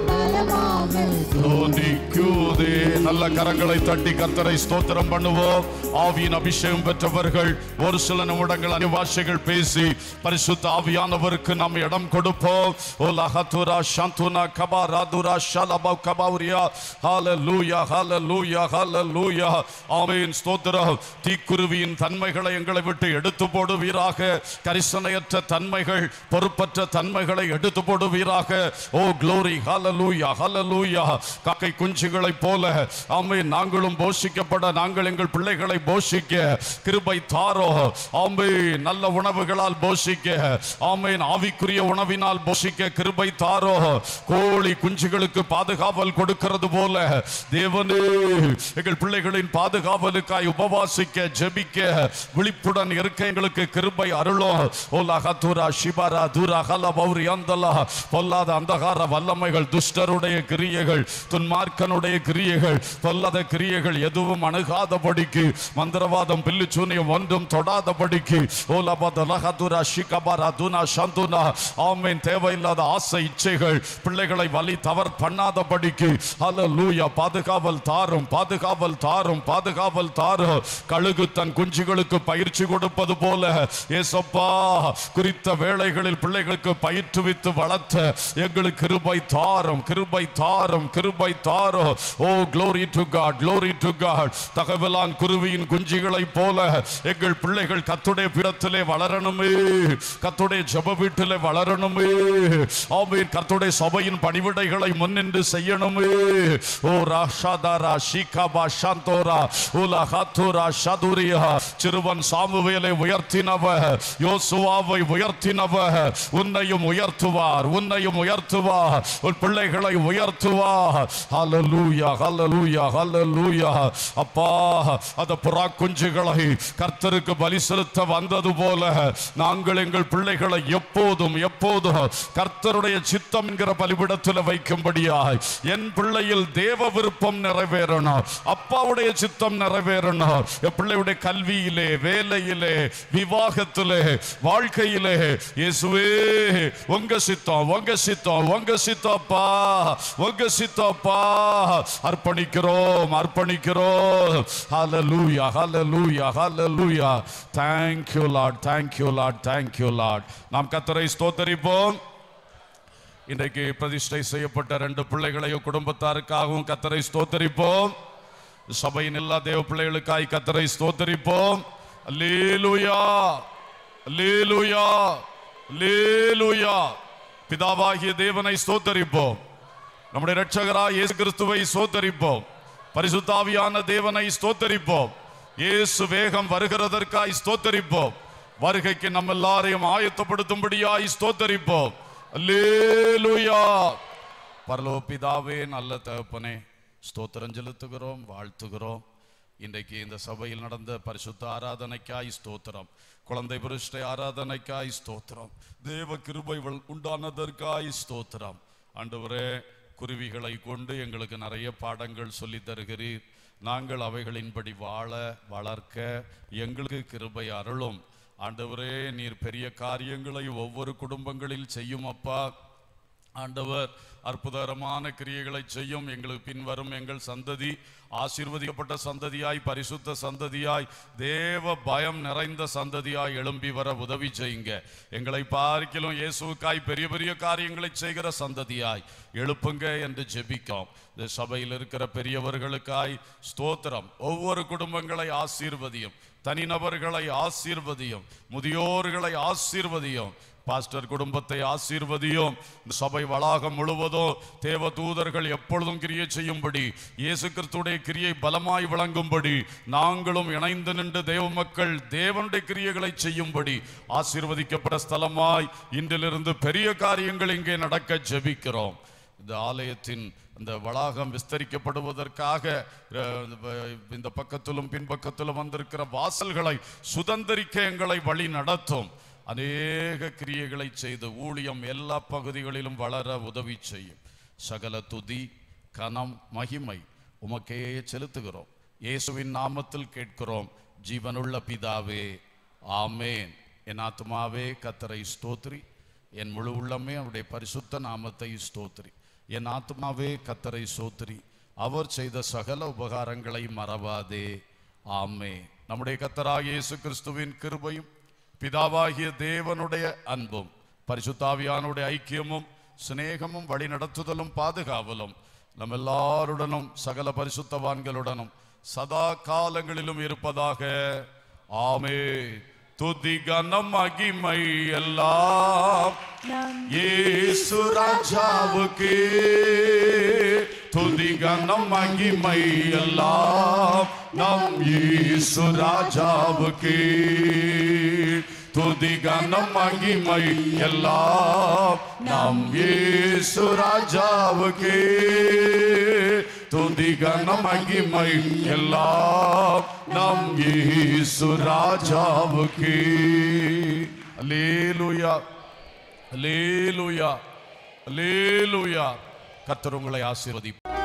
[SPEAKER 1] நல்ல கரங்களை தட்டி கத்தரை ஸ்தோத்திரம் பண்ணுவோம் ஆவியின் அபிஷேகம் பெற்றவர்கள் ஒரு சில நிமிடங்கள் அனிவாசிகள் பேசி பரிசுத்த ஆவியானவருக்கு நாம் இடம் கொடுப்போம் ஓ லஹதுரா ஷந்துனா கபா ராதுரா ஷலபா கபாவுரியா ஹால லூயா ஹால லூயா ஹால லூயா ஆவியின் ஸ்தோத்திரம் தீக்குருவியின் தன்மைகளை எங்களை விட்டு எடுத்து போடுவீராக கரிசனையற்ற தன்மைகள் பொறுப்பற்ற தன்மைகளை எடுத்து போடுவீராக ஓ க்ளோரி ஹால லூயா ஹால லூயா காக்கை குஞ்சுகளைப் போல ஆமை நாங்களும் போஷிக்கப்பட நாங்கள் எங்கள் பிள்ளைகளை போஷிக்க கிருபை தாரோ ஆமை நல்ல உணவுகளால் போஷிக்க ஆமையின் ஆவிக்குரிய உணவினால் போஷிக்க கிருபை தாரோ கோழி குஞ்சுகளுக்கு பாதுகாவல் கொடுக்கிறது போல தேவனே எங்கள் பிள்ளைகளின் பாதுகாவலுக்காய் உபவாசிக்க ஜெபிக்க விழிப்புடன் இருக்க எங்களுக்கு கிருபை அருளோ ஓலாக தூரா சிபாரா தூரா ஹல பௌரி அந்தலா பொல்லாத அந்தகார வல்லமைகள் துஷ்டருடைய கிரியைகள் துன்மார்க்கனுடைய கிரியைகள் பொல்லாத கிரியைகள் எதுவும் அணுகாதபடிக்கு மந்திரவாதம் பில்லுச்சூனியம் ஒன்றும் தொடாதபடிக்கு ஓலபாத தேவையில்லாத ஆசை இச்சைகள் பிள்ளைகளை வழி தவறு பண்ணாதபடிக்கு ஹலோ லூயா பாதுகாவல் தாரும் பாதுகாவல் தாரும் பாதுகாவல் தாரும் கழுகு தன் குஞ்சுகளுக்கு பயிற்சி கொடுப்பது போல ஏசப்பா குறித்த வேலைகளில் பிள்ளைகளுக்கு பயிற்றுவித்து வளர்த்த எங்களுக்கு கிருபை தாரும் கிருபை தாரும் கிருபை தாரோ ஓ குளோரிய தகவலான் குருவியின் போல எங்கள் பிள்ளைகள் கத்துடைய பிறத்திலே வளரணுமே கத்துடைய ஜப வீட்டிலே வளரணுமே ஆமீன் கத்துடைய சபையின் பணிவிடைகளை முன்னின்று செய்யணுமே ஓ ராஷாதாரா சிறுவன் சாமுவேலை உயர்த்தினவ யோசுவாவை உயர்த்தினவ உன்னையும் உயர்த்துவார் உன்னையும் உயர்த்துவார் உன் பிள்ளைகளை உயர்த்துவார் ஹலலூயா ஹலலூயா அப்பா அந்த புறா குஞ்சுகளை கர்த்தருக்கு பலி செலுத்த வந்தது போல நாங்கள் எங்கள் பிள்ளைகளை எப்போதும் எப்போதும் கர்த்தருடைய சித்தம் என்கிற பலிபிடத்தில் வைக்கும்படியாய் என் பிள்ளையில் தேவ விருப்பம் நிறைவேறணும் அப்பாவுடைய சித்தம் நிறைவேறணும் என் பிள்ளையுடைய கல்வியிலே வேலையிலே விவாகத்திலே வாழ்க்கையிலே இயேசுவே உங்க சித்தம் உங்க சித்தம் உங்க சித்தப்பா உங்க சித்தப்பா அர்ப்பணிக்க அர்ப்பணிக்கிறோம் அர்ப்பணிக்கிறோம் ஹalleluya hallelujah hallelujah thank you lord thank you lord நாம் கத்தரை ஸ்தோத்தரிப்போம் இன்றைக்கு பிரதிஷ்டை செய்யப்பட்ட ரெண்டு பிள்ளைகளையும் குடும்பத்தாருக்காகவும் கத்தரை ஸ்தோத்தரிப்போம் சபையின் எல்லா தேவ பிள்ளைகளுக்காய் கத்தரை ஸ்தோத்தரிப்போம் லீலுயா லீலுயா லீலுயா பிதாவாகிய தேவனை ஸ்தோத்தரிப்போம் நம்முடைய ரட்சகரா இயேசு கிறிஸ்துவை சோத்தரிப்போம் பரிசுத்தாவியான தேவனை ஸ்தோத்தரிப்போம் இயேசு வேகம் வருகிறதற்காய் ஸ்தோத்தரிப்போம் வருகைக்கு நம்ம எல்லாரையும் ஆயத்தப்படுத்தும்படியாய் ஸ்தோத்தரிப்போம் அல்லேலுயா பரலோபிதாவே நல்ல தகப்பனே ஸ்தோத்திரம் செலுத்துகிறோம் வாழ்த்துகிறோம் இன்றைக்கு இந்த சபையில் நடந்த பரிசுத்த ஆராதனைக்காய் ஸ்தோத்திரம் குழந்தை புருஷ்ட ஆராதனைக்காய் ஸ்தோத்திரம் தேவ கிருபை உண்டானதற்காய் ஸ்தோத்திரம் ஆண்டவரே குருவிகளை கொண்டு எங்களுக்கு நிறைய பாடங்கள் சொல்லி தருகிறீர் நாங்கள் அவைகளின்படி வாழ வளர்க்க எங்களுக்கு கிருபை அருளும் ஆண்டவரே நீர் பெரிய காரியங்களை ஒவ்வொரு குடும்பங்களில் செய்யும் அப்பா ஆண்டவர் அற்புதகரமான கிரியைகளை செய்யும் எங்களுக்கு பின்வரும் எங்கள் சந்ததி ஆசீர்வதிக்கப்பட்ட சந்ததியாய் பரிசுத்த சந்ததியாய் தேவ பயம் நிறைந்த சந்ததியாய் எழும்பி வர உதவி செய்யுங்க எங்களை பார்க்கிலும் இயேசுக்காய் பெரிய பெரிய காரியங்களை செய்கிற சந்ததியாய் எழுப்புங்க என்று ஜெபிக்கோம் இந்த சபையில் இருக்கிற பெரியவர்களுக்காய் ஸ்தோத்திரம் ஒவ்வொரு குடும்பங்களை ஆசீர்வதியும் தனிநபர்களை ஆசீர்வதியும் முதியோர்களை ஆசீர்வதியும் பாஸ்டர் குடும்பத்தை ஆசீர்வதியும் சபை வளாகம் முழுவதும் தேவ தூதர்கள் எப்பொழுதும் கிரியை செய்யும்படி இயேசு கிறிஸ்துடைய கிரியை பலமாய் விளங்கும்படி நாங்களும் இணைந்து நின்று தேவ மக்கள் தேவனுடைய கிரியைகளை செய்யும்படி ஆசீர்வதிக்கப்பட்ட ஸ்தலமாய் இன்றிலிருந்து பெரிய காரியங்கள் இங்கே நடக்க ஜபிக்கிறோம் இந்த ஆலயத்தின் அந்த வளாகம் விஸ்தரிக்கப்படுவதற்காக இந்த பக்கத்திலும் பின்பக்கத்திலும் வந்திருக்கிற வாசல்களை சுதந்திரிக்க எங்களை வழி நடத்தும் அநேக கிரியைகளை செய்து ஊழியம் எல்லா பகுதிகளிலும் வளர உதவி செய்யும் சகல துதி கனம் மகிமை உமக்கே செலுத்துகிறோம் இயேசுவின் நாமத்தில் கேட்கிறோம் ஜீவனுள்ள பிதாவே ஆமேன் என் ஆத்மாவே கத்தரை ஸ்தோத்ரி என் முழு உள்ளமே அவருடைய பரிசுத்த நாமத்தை ஸ்தோத்ரி என் ஆத்மாவே கத்தரை ஸ்தோத்ரி அவர் செய்த சகல உபகாரங்களை மறவாதே ஆமே நம்முடைய கத்தராக இயேசு கிறிஸ்துவின் கிருபையும் പിതാവാകിയ ദേവനുടെ അൻപും പരിശുദ്ധാവിയാനുടെ ഐക്യമും സ്നേഹമും വഴിനടത്തുതലും പാതുകാവലും நம்மெல்லாருடனும் சகல பரிசுத்தவான்களுடனும் சதா காலங்களிலும் இருப்பதாக ஆமே துதி கனம் மகிமை எல்லாம் ஏசு ராஜாவுக்கு துதி கனம் மகிமை எல்லாம் நம் ஈசு ராஜாவுக்கு துதி கனம் மகிமை எல்லாம் நாம் ஏசு ராஜாவுக்கே துதி கனம் மகிமை எல்லாம் நாம் ஏசு ராஜாவுக்கே அலேலுயா அலேலுயா அலேலுயா கத்தர் உங்களை ஆசீர்வதிப்பார்